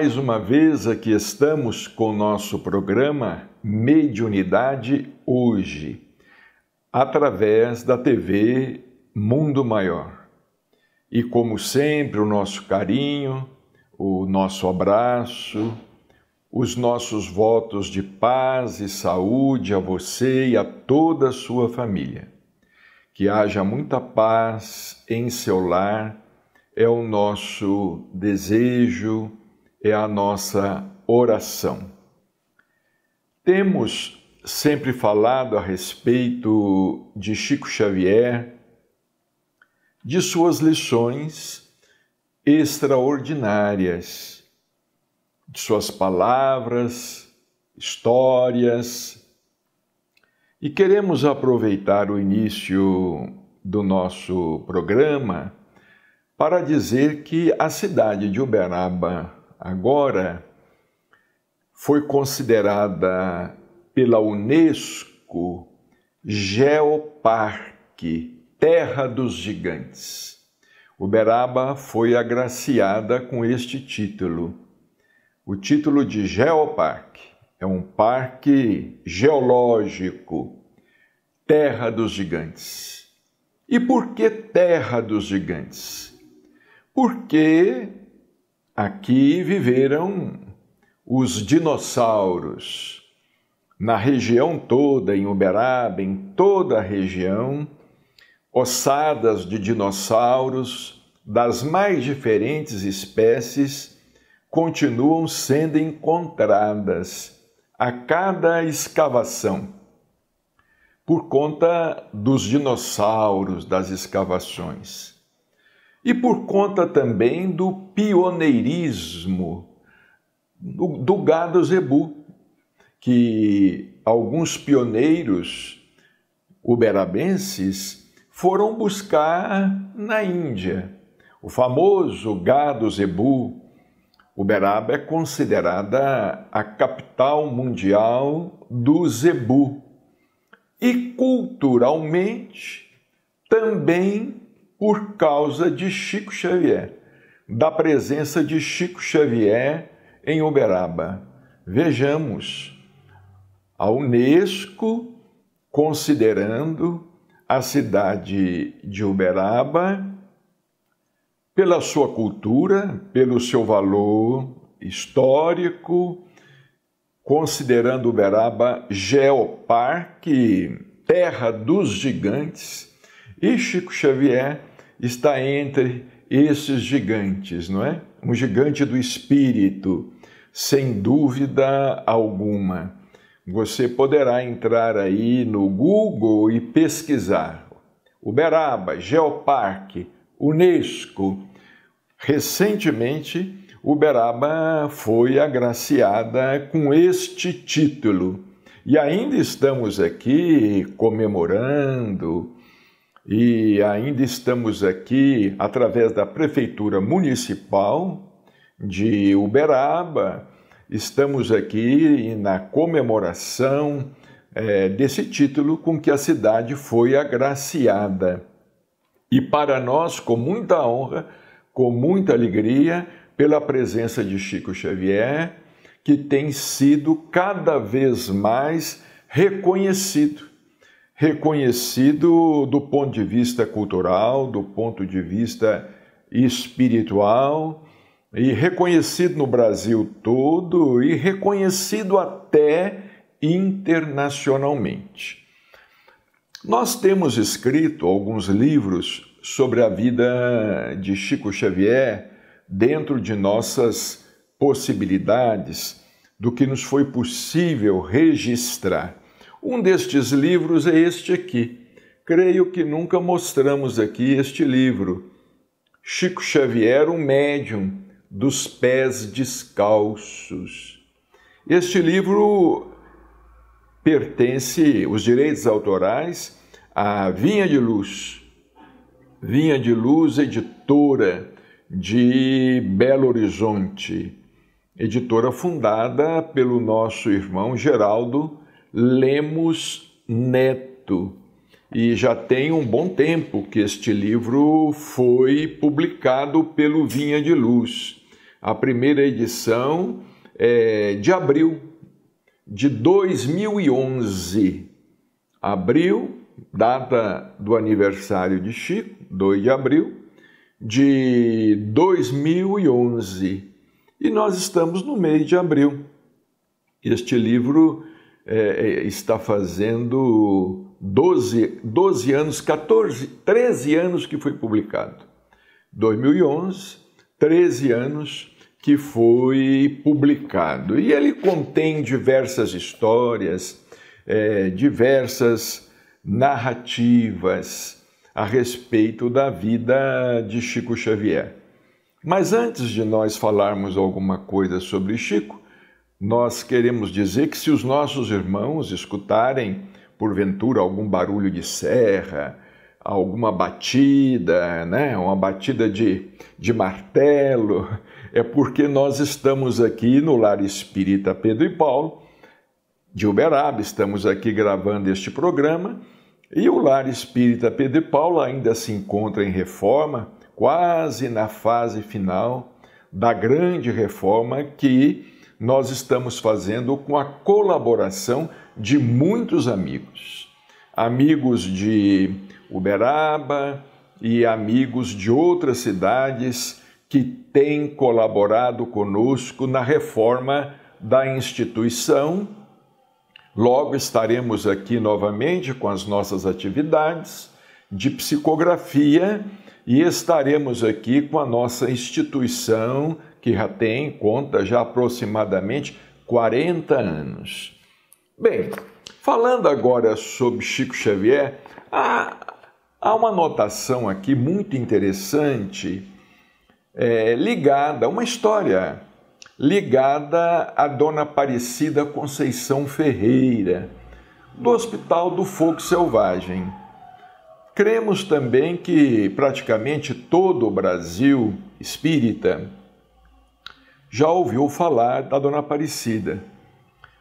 mais uma vez aqui estamos com o nosso programa Mediunidade Hoje, através da TV Mundo Maior. E como sempre, o nosso carinho, o nosso abraço, os nossos votos de paz e saúde a você e a toda a sua família. Que haja muita paz em seu lar, é o nosso desejo, é a nossa oração. Temos sempre falado a respeito de Chico Xavier, de suas lições extraordinárias, de suas palavras, histórias, e queremos aproveitar o início do nosso programa para dizer que a cidade de Uberaba, agora foi considerada pela Unesco Geoparque, Terra dos Gigantes. Uberaba foi agraciada com este título. O título de Geoparque é um parque geológico, Terra dos Gigantes. E por que Terra dos Gigantes? Porque Aqui viveram os dinossauros. Na região toda, em Uberaba, em toda a região, ossadas de dinossauros das mais diferentes espécies continuam sendo encontradas a cada escavação, por conta dos dinossauros das escavações e por conta também do pioneirismo do, do gado zebu, que alguns pioneiros uberabenses foram buscar na Índia. O famoso gado zebu, Uberaba é considerada a capital mundial do zebu e culturalmente também por causa de Chico Xavier, da presença de Chico Xavier em Uberaba. Vejamos, a Unesco considerando a cidade de Uberaba pela sua cultura, pelo seu valor histórico, considerando Uberaba geoparque, terra dos gigantes, e Chico Xavier está entre esses gigantes, não é? Um gigante do espírito, sem dúvida alguma. Você poderá entrar aí no Google e pesquisar Uberaba, Geoparque, Unesco. Recentemente, Uberaba foi agraciada com este título. E ainda estamos aqui comemorando, e ainda estamos aqui através da Prefeitura Municipal de Uberaba. Estamos aqui na comemoração é, desse título com que a cidade foi agraciada. E para nós, com muita honra, com muita alegria, pela presença de Chico Xavier, que tem sido cada vez mais reconhecido reconhecido do ponto de vista cultural, do ponto de vista espiritual, e reconhecido no Brasil todo e reconhecido até internacionalmente. Nós temos escrito alguns livros sobre a vida de Chico Xavier dentro de nossas possibilidades, do que nos foi possível registrar. Um destes livros é este aqui. Creio que nunca mostramos aqui este livro. Chico Xavier, o médium dos pés descalços. Este livro pertence, os direitos autorais, à Vinha de Luz. Vinha de Luz, editora de Belo Horizonte, editora fundada pelo nosso irmão Geraldo Lemos Neto. E já tem um bom tempo que este livro foi publicado pelo Vinha de Luz. A primeira edição é de abril de 2011. Abril, data do aniversário de Chico, 2 de abril de 2011. E nós estamos no mês de abril. Este livro é, é, está fazendo 12, 12 anos, 14, 13 anos que foi publicado. 2011, 13 anos que foi publicado. E ele contém diversas histórias, é, diversas narrativas a respeito da vida de Chico Xavier. Mas antes de nós falarmos alguma coisa sobre Chico, nós queremos dizer que se os nossos irmãos escutarem, porventura, algum barulho de serra, alguma batida, né? uma batida de, de martelo, é porque nós estamos aqui no Lar Espírita Pedro e Paulo, de Uberaba, estamos aqui gravando este programa, e o Lar Espírita Pedro e Paulo ainda se encontra em reforma, quase na fase final da grande reforma que nós estamos fazendo com a colaboração de muitos amigos. Amigos de Uberaba e amigos de outras cidades que têm colaborado conosco na reforma da instituição. Logo estaremos aqui novamente com as nossas atividades de psicografia e estaremos aqui com a nossa instituição que já tem, conta já aproximadamente 40 anos. Bem, falando agora sobre Chico Xavier, há, há uma notação aqui muito interessante é, ligada uma história ligada a Dona Aparecida Conceição Ferreira, do Hospital do Fogo Selvagem. Cremos também que praticamente todo o Brasil espírita já ouviu falar da Dona Aparecida.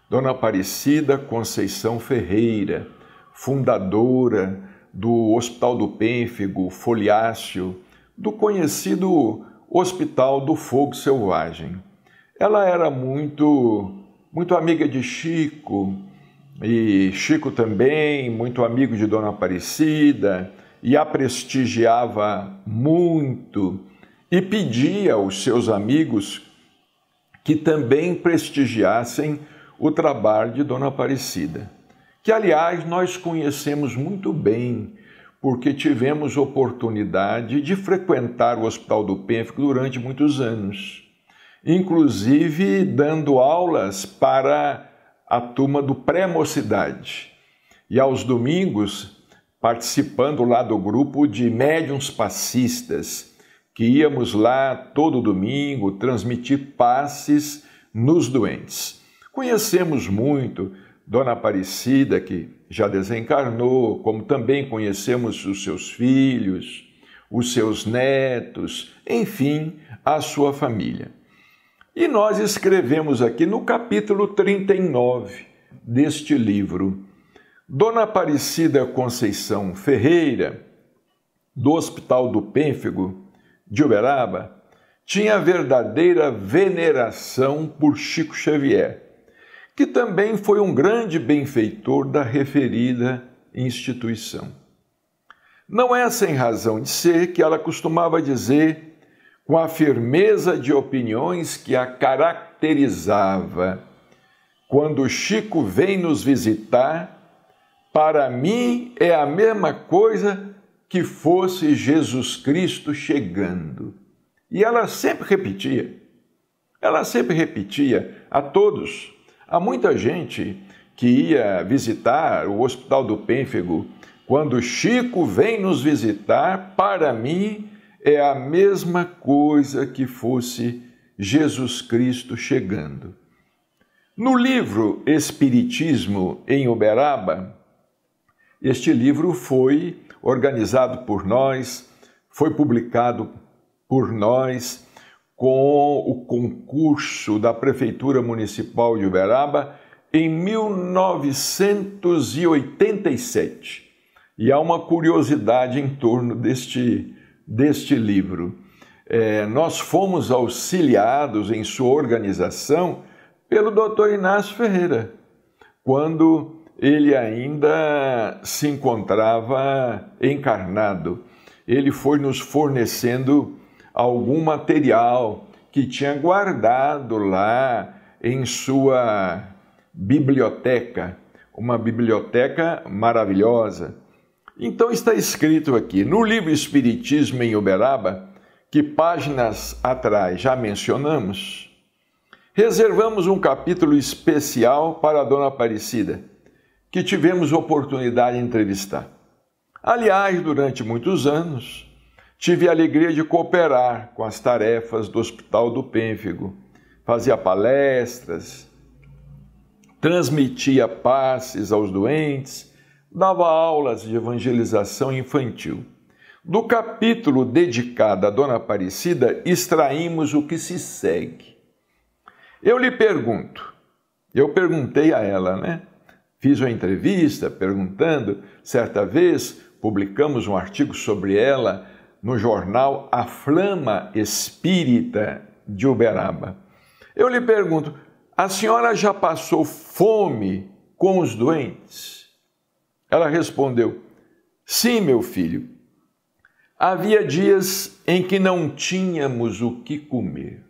Dona Aparecida Conceição Ferreira, fundadora do Hospital do Pênfigo, foliácio do conhecido Hospital do Fogo Selvagem. Ela era muito, muito amiga de Chico, e Chico também, muito amigo de Dona Aparecida, e a prestigiava muito e pedia aos seus amigos que também prestigiassem o trabalho de Dona Aparecida, que aliás nós conhecemos muito bem, porque tivemos oportunidade de frequentar o Hospital do Pênfico durante muitos anos, inclusive dando aulas para a turma do pré-mocidade. E aos domingos, participando lá do grupo de médiums passistas, que íamos lá todo domingo transmitir passes nos doentes. Conhecemos muito Dona Aparecida, que já desencarnou, como também conhecemos os seus filhos, os seus netos, enfim, a sua família. E nós escrevemos aqui no capítulo 39 deste livro, Dona Aparecida Conceição Ferreira, do Hospital do Pênfego, de Uberaba, tinha verdadeira veneração por Chico Xavier, que também foi um grande benfeitor da referida instituição. Não é sem razão de ser que ela costumava dizer, com a firmeza de opiniões que a caracterizava, quando Chico vem nos visitar, para mim é a mesma coisa que fosse Jesus Cristo chegando. E ela sempre repetia, ela sempre repetia a todos. a muita gente que ia visitar o Hospital do Pênfego. Quando Chico vem nos visitar, para mim é a mesma coisa que fosse Jesus Cristo chegando. No livro Espiritismo em Uberaba, este livro foi organizado por nós, foi publicado por nós, com o concurso da Prefeitura Municipal de Uberaba em 1987. E há uma curiosidade em torno deste, deste livro. É, nós fomos auxiliados em sua organização pelo Dr. Inácio Ferreira, quando ele ainda se encontrava encarnado. Ele foi nos fornecendo algum material que tinha guardado lá em sua biblioteca, uma biblioteca maravilhosa. Então está escrito aqui no livro Espiritismo em Uberaba, que páginas atrás já mencionamos, reservamos um capítulo especial para a Dona Aparecida que tivemos oportunidade de entrevistar. Aliás, durante muitos anos, tive a alegria de cooperar com as tarefas do Hospital do Pênfigo. Fazia palestras, transmitia passes aos doentes, dava aulas de evangelização infantil. Do capítulo dedicado à Dona Aparecida, extraímos o que se segue. Eu lhe pergunto, eu perguntei a ela, né? Fiz uma entrevista perguntando, certa vez publicamos um artigo sobre ela no jornal A Flama Espírita de Uberaba. Eu lhe pergunto: a senhora já passou fome com os doentes? Ela respondeu: sim, meu filho. Havia dias em que não tínhamos o que comer.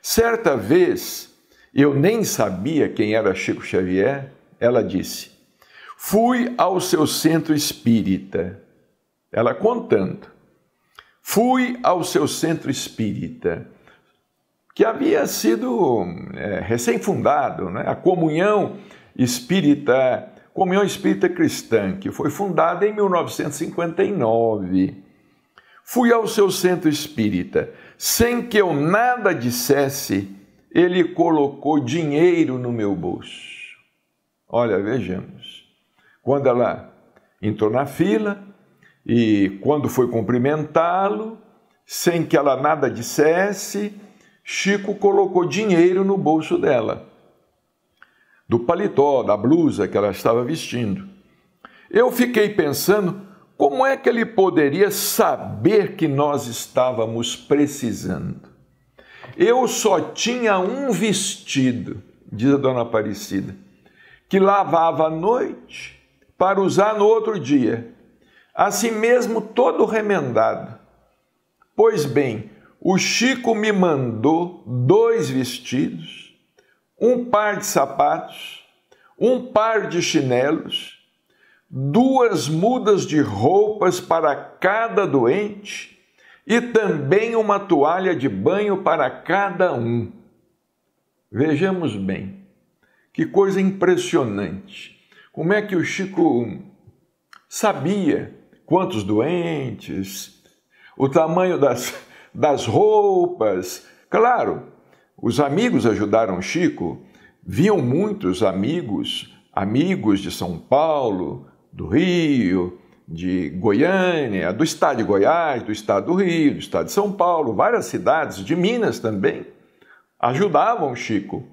Certa vez, eu nem sabia quem era Chico Xavier ela disse: Fui ao seu centro espírita. Ela contando. Fui ao seu centro espírita, que havia sido é, recém-fundado, né? a comunhão espírita, comunhão espírita cristã, que foi fundada em 1959. Fui ao seu centro espírita. Sem que eu nada dissesse, ele colocou dinheiro no meu bolso. Olha, vejamos. Quando ela entrou na fila e quando foi cumprimentá-lo, sem que ela nada dissesse, Chico colocou dinheiro no bolso dela, do paletó, da blusa que ela estava vestindo. Eu fiquei pensando como é que ele poderia saber que nós estávamos precisando? Eu só tinha um vestido, diz a dona Aparecida que lavava à noite para usar no outro dia, assim mesmo todo remendado. Pois bem, o Chico me mandou dois vestidos, um par de sapatos, um par de chinelos, duas mudas de roupas para cada doente e também uma toalha de banho para cada um. Vejamos bem que coisa impressionante! Como é que o Chico sabia quantos doentes, o tamanho das, das roupas. Claro, os amigos ajudaram Chico, viam muitos amigos, amigos de São Paulo, do Rio, de Goiânia, do estado de Goiás, do estado do Rio, do estado de São Paulo, várias cidades, de Minas também, ajudavam Chico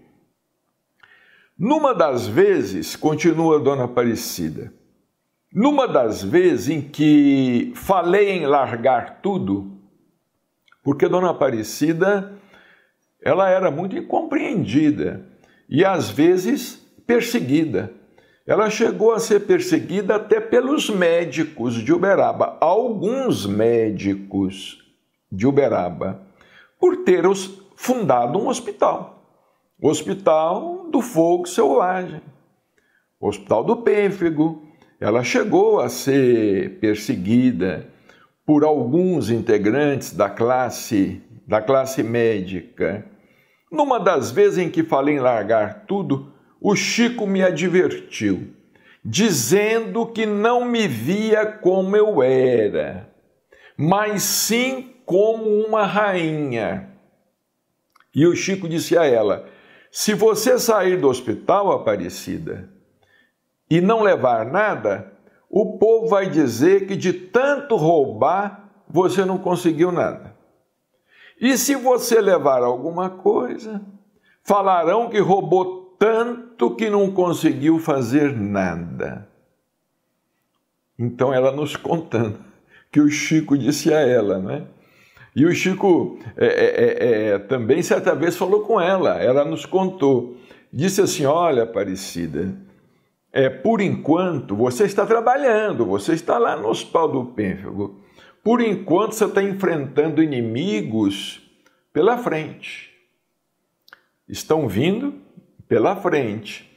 numa das vezes, continua Dona Aparecida, numa das vezes em que falei em largar tudo, porque Dona Aparecida ela era muito incompreendida e às vezes perseguida. Ela chegou a ser perseguida até pelos médicos de Uberaba, alguns médicos de Uberaba, por ter fundado um hospital. Hospital do Fogo Selvagem, Hospital do Pênfigo. Ela chegou a ser perseguida por alguns integrantes da classe da classe médica. Numa das vezes em que falei em largar tudo, o Chico me advertiu, dizendo que não me via como eu era, mas sim como uma rainha. E o Chico disse a ela: se você sair do hospital, Aparecida, e não levar nada, o povo vai dizer que de tanto roubar você não conseguiu nada. E se você levar alguma coisa, falarão que roubou tanto que não conseguiu fazer nada. Então ela nos contando que o Chico disse a ela, né? E o Chico é é, é, é, também, certa vez, falou com ela, ela nos contou. Disse assim: Olha, Aparecida, é, por enquanto você está trabalhando, você está lá no Hospital do Pênfigo. Por enquanto você está enfrentando inimigos pela frente. Estão vindo pela frente.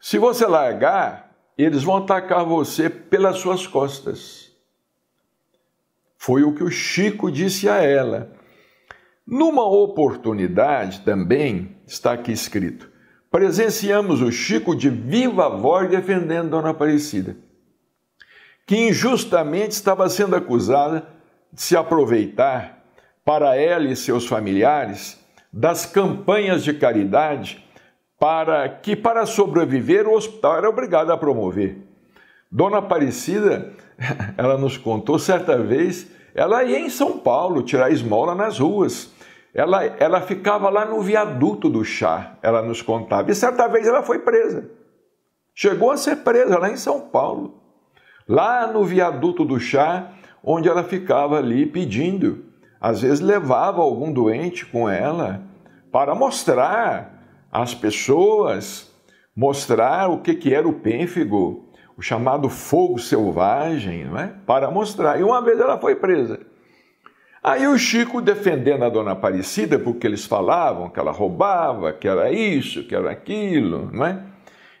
Se você largar, eles vão atacar você pelas suas costas. Foi o que o Chico disse a ela. Numa oportunidade também, está aqui escrito, presenciamos o Chico de viva voz defendendo Dona Aparecida, que injustamente estava sendo acusada de se aproveitar para ela e seus familiares das campanhas de caridade para que, para sobreviver, o hospital era obrigado a promover. Dona Aparecida ela nos contou certa vez, ela ia em São Paulo tirar esmola nas ruas. Ela, ela ficava lá no viaduto do chá, ela nos contava. E certa vez ela foi presa. Chegou a ser presa lá em São Paulo. Lá no viaduto do chá, onde ela ficava ali pedindo. Às vezes levava algum doente com ela para mostrar às pessoas, mostrar o que, que era o pênfigo, o chamado fogo selvagem, não é? para mostrar. E uma vez ela foi presa. Aí o Chico, defendendo a dona Aparecida, porque eles falavam que ela roubava, que era isso, que era aquilo, não é?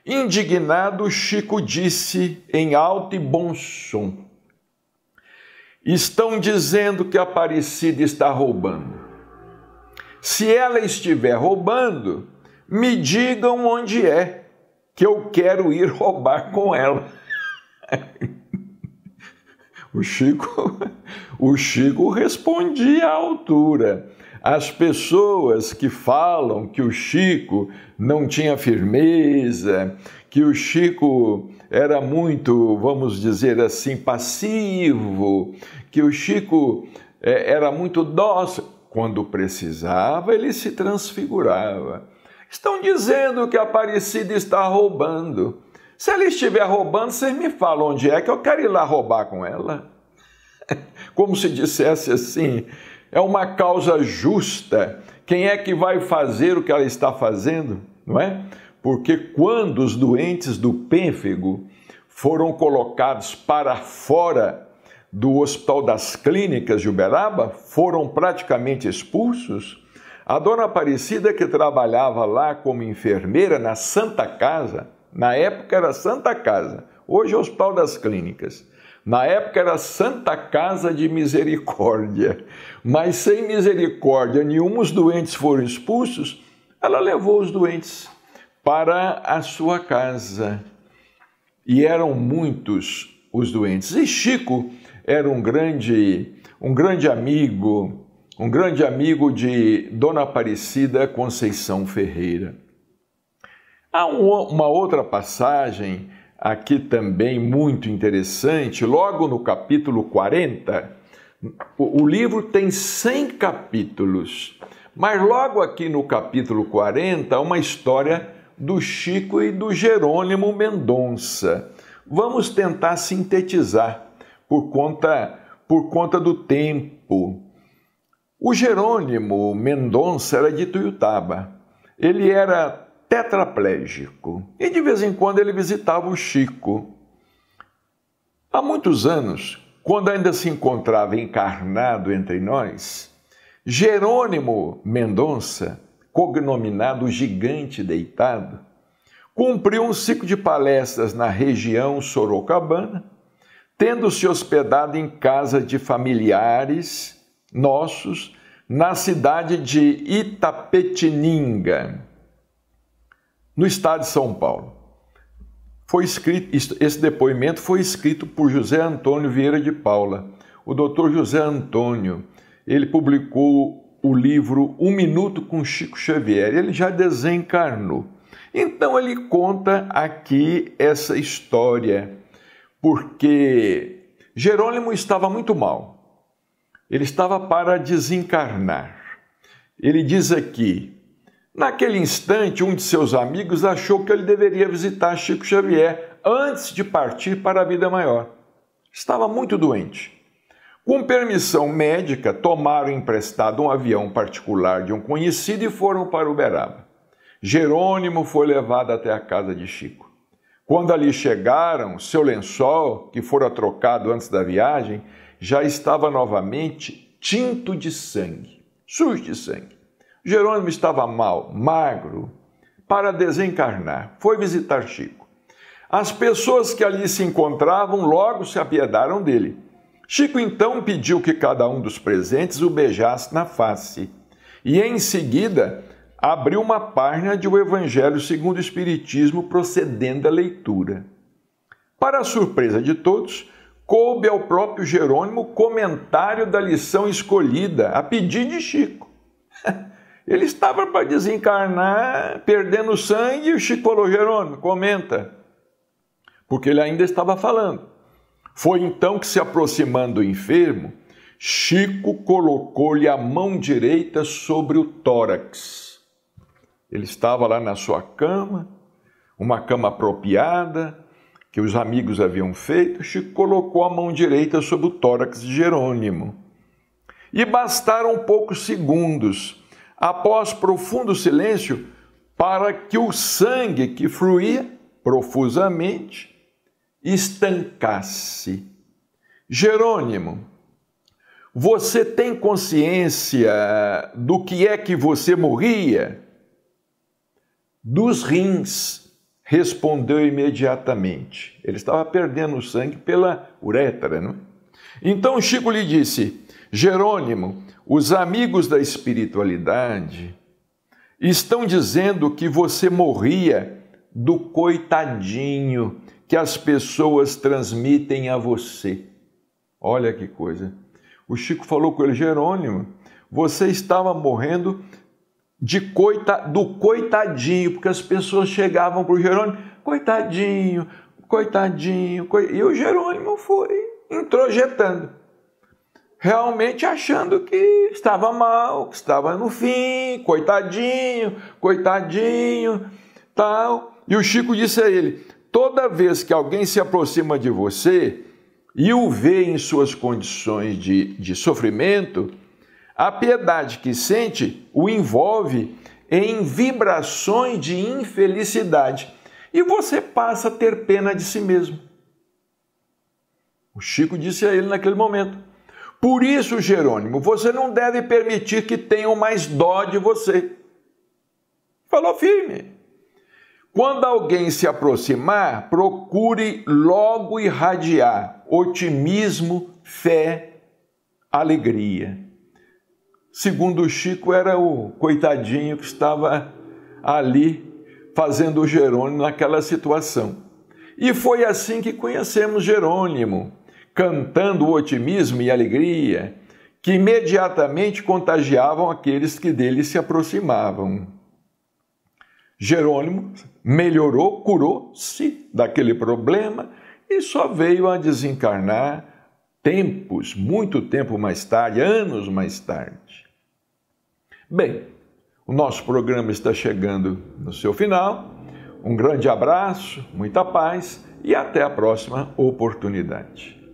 Indignado, o Chico disse em alto e bom som: Estão dizendo que a Aparecida está roubando. Se ela estiver roubando, me digam onde é que eu quero ir roubar com ela. O Chico, o Chico respondia à altura. As pessoas que falam que o Chico não tinha firmeza, que o Chico era muito, vamos dizer assim, passivo, que o Chico eh, era muito dócil, quando precisava, ele se transfigurava. Estão dizendo que a Aparecida está roubando. Se ela estiver roubando, vocês me falam onde é que eu quero ir lá roubar com ela. Como se dissesse assim, é uma causa justa. Quem é que vai fazer o que ela está fazendo? Não é? Porque quando os doentes do pênfigo foram colocados para fora do Hospital das Clínicas de Uberaba, foram praticamente expulsos, a dona Aparecida, que trabalhava lá como enfermeira na Santa Casa, na época era Santa Casa, hoje é Hospital das Clínicas. Na época era Santa Casa de Misericórdia, mas sem misericórdia nenhuma, os doentes foram expulsos. Ela levou os doentes para a sua casa. E eram muitos os doentes. E Chico era um grande, um grande amigo, um grande amigo de Dona Aparecida Conceição Ferreira. Há uma outra passagem aqui também muito interessante, logo no capítulo 40. O livro tem 100 capítulos, mas logo aqui no capítulo 40, uma história do Chico e do Jerônimo Mendonça. Vamos tentar sintetizar por conta, por conta do tempo. O Jerônimo Mendonça era de Tuiutaba. Ele era tetraplégico e de vez em quando ele visitava o Chico. Há muitos anos, quando ainda se encontrava encarnado entre nós, Jerônimo Mendonça, cognominado Gigante Deitado, cumpriu um ciclo de palestras na região sorocabana, tendo se hospedado em casa de familiares nossos na cidade de Itapetininga, no estado de São Paulo. Foi escrito, esse depoimento foi escrito por José Antônio Vieira de Paula. O doutor José Antônio, ele publicou o livro Um Minuto com Chico Xavier. Ele já desencarnou. Então ele conta aqui essa história, porque Jerônimo estava muito mal ele estava para desencarnar. Ele diz aqui: Naquele instante, um de seus amigos achou que ele deveria visitar Chico Xavier antes de partir para a vida maior. Estava muito doente. Com permissão médica, tomaram emprestado um avião particular de um conhecido e foram para Uberaba. Jerônimo foi levado até a casa de Chico. Quando ali chegaram, seu lençol, que fora trocado antes da viagem, já estava novamente tinto de sangue, sujo de sangue. Jerônimo estava mal, magro, para desencarnar. Foi visitar Chico. As pessoas que ali se encontravam logo se apiedaram dele. Chico então pediu que cada um dos presentes o beijasse na face. E em seguida, abriu uma página de O Evangelho segundo o Espiritismo procedendo à leitura. Para a surpresa de todos, coube ao próprio Jerônimo comentário da lição escolhida, a pedido de Chico. Ele estava para desencarnar, perdendo sangue, e o Chico falou: Jerônimo, comenta. Porque ele ainda estava falando. Foi então que, se aproximando do enfermo, Chico colocou-lhe a mão direita sobre o tórax. Ele estava lá na sua cama, uma cama apropriada, que os amigos haviam feito, Chico colocou a mão direita sobre o tórax de Jerônimo. E bastaram poucos segundos, após profundo silêncio, para que o sangue que fluía profusamente estancasse. Jerônimo, você tem consciência do que é que você morria? Dos rins respondeu imediatamente. Ele estava perdendo sangue pela uretra, não é? Então Chico lhe disse: Jerônimo, os amigos da espiritualidade estão dizendo que você morria do coitadinho que as pessoas transmitem a você. Olha que coisa. O Chico falou com ele: Jerônimo, você estava morrendo de coita, do coitadinho, porque as pessoas chegavam para o Jerônimo, coitadinho, coitadinho, e o Jerônimo foi introjetando, realmente achando que estava mal, que estava no fim, coitadinho, coitadinho, tal. E o Chico disse a ele: toda vez que alguém se aproxima de você e o vê em suas condições de, de sofrimento, a piedade que sente o envolve em vibrações de infelicidade e você passa a ter pena de si mesmo. O Chico disse a ele naquele momento. Por isso, Jerônimo, você não deve permitir que tenham mais dó de você. Falou firme. Quando alguém se aproximar, procure logo irradiar otimismo, fé, alegria segundo o Chico, era o coitadinho que estava ali fazendo o Jerônimo naquela situação. E foi assim que conhecemos Jerônimo, cantando o otimismo e alegria que imediatamente contagiavam aqueles que dele se aproximavam. Jerônimo melhorou, curou-se daquele problema e só veio a desencarnar tempos, muito tempo mais tarde, anos mais tarde. Bem, o nosso programa está chegando no seu final. Um grande abraço, muita paz e até a próxima oportunidade.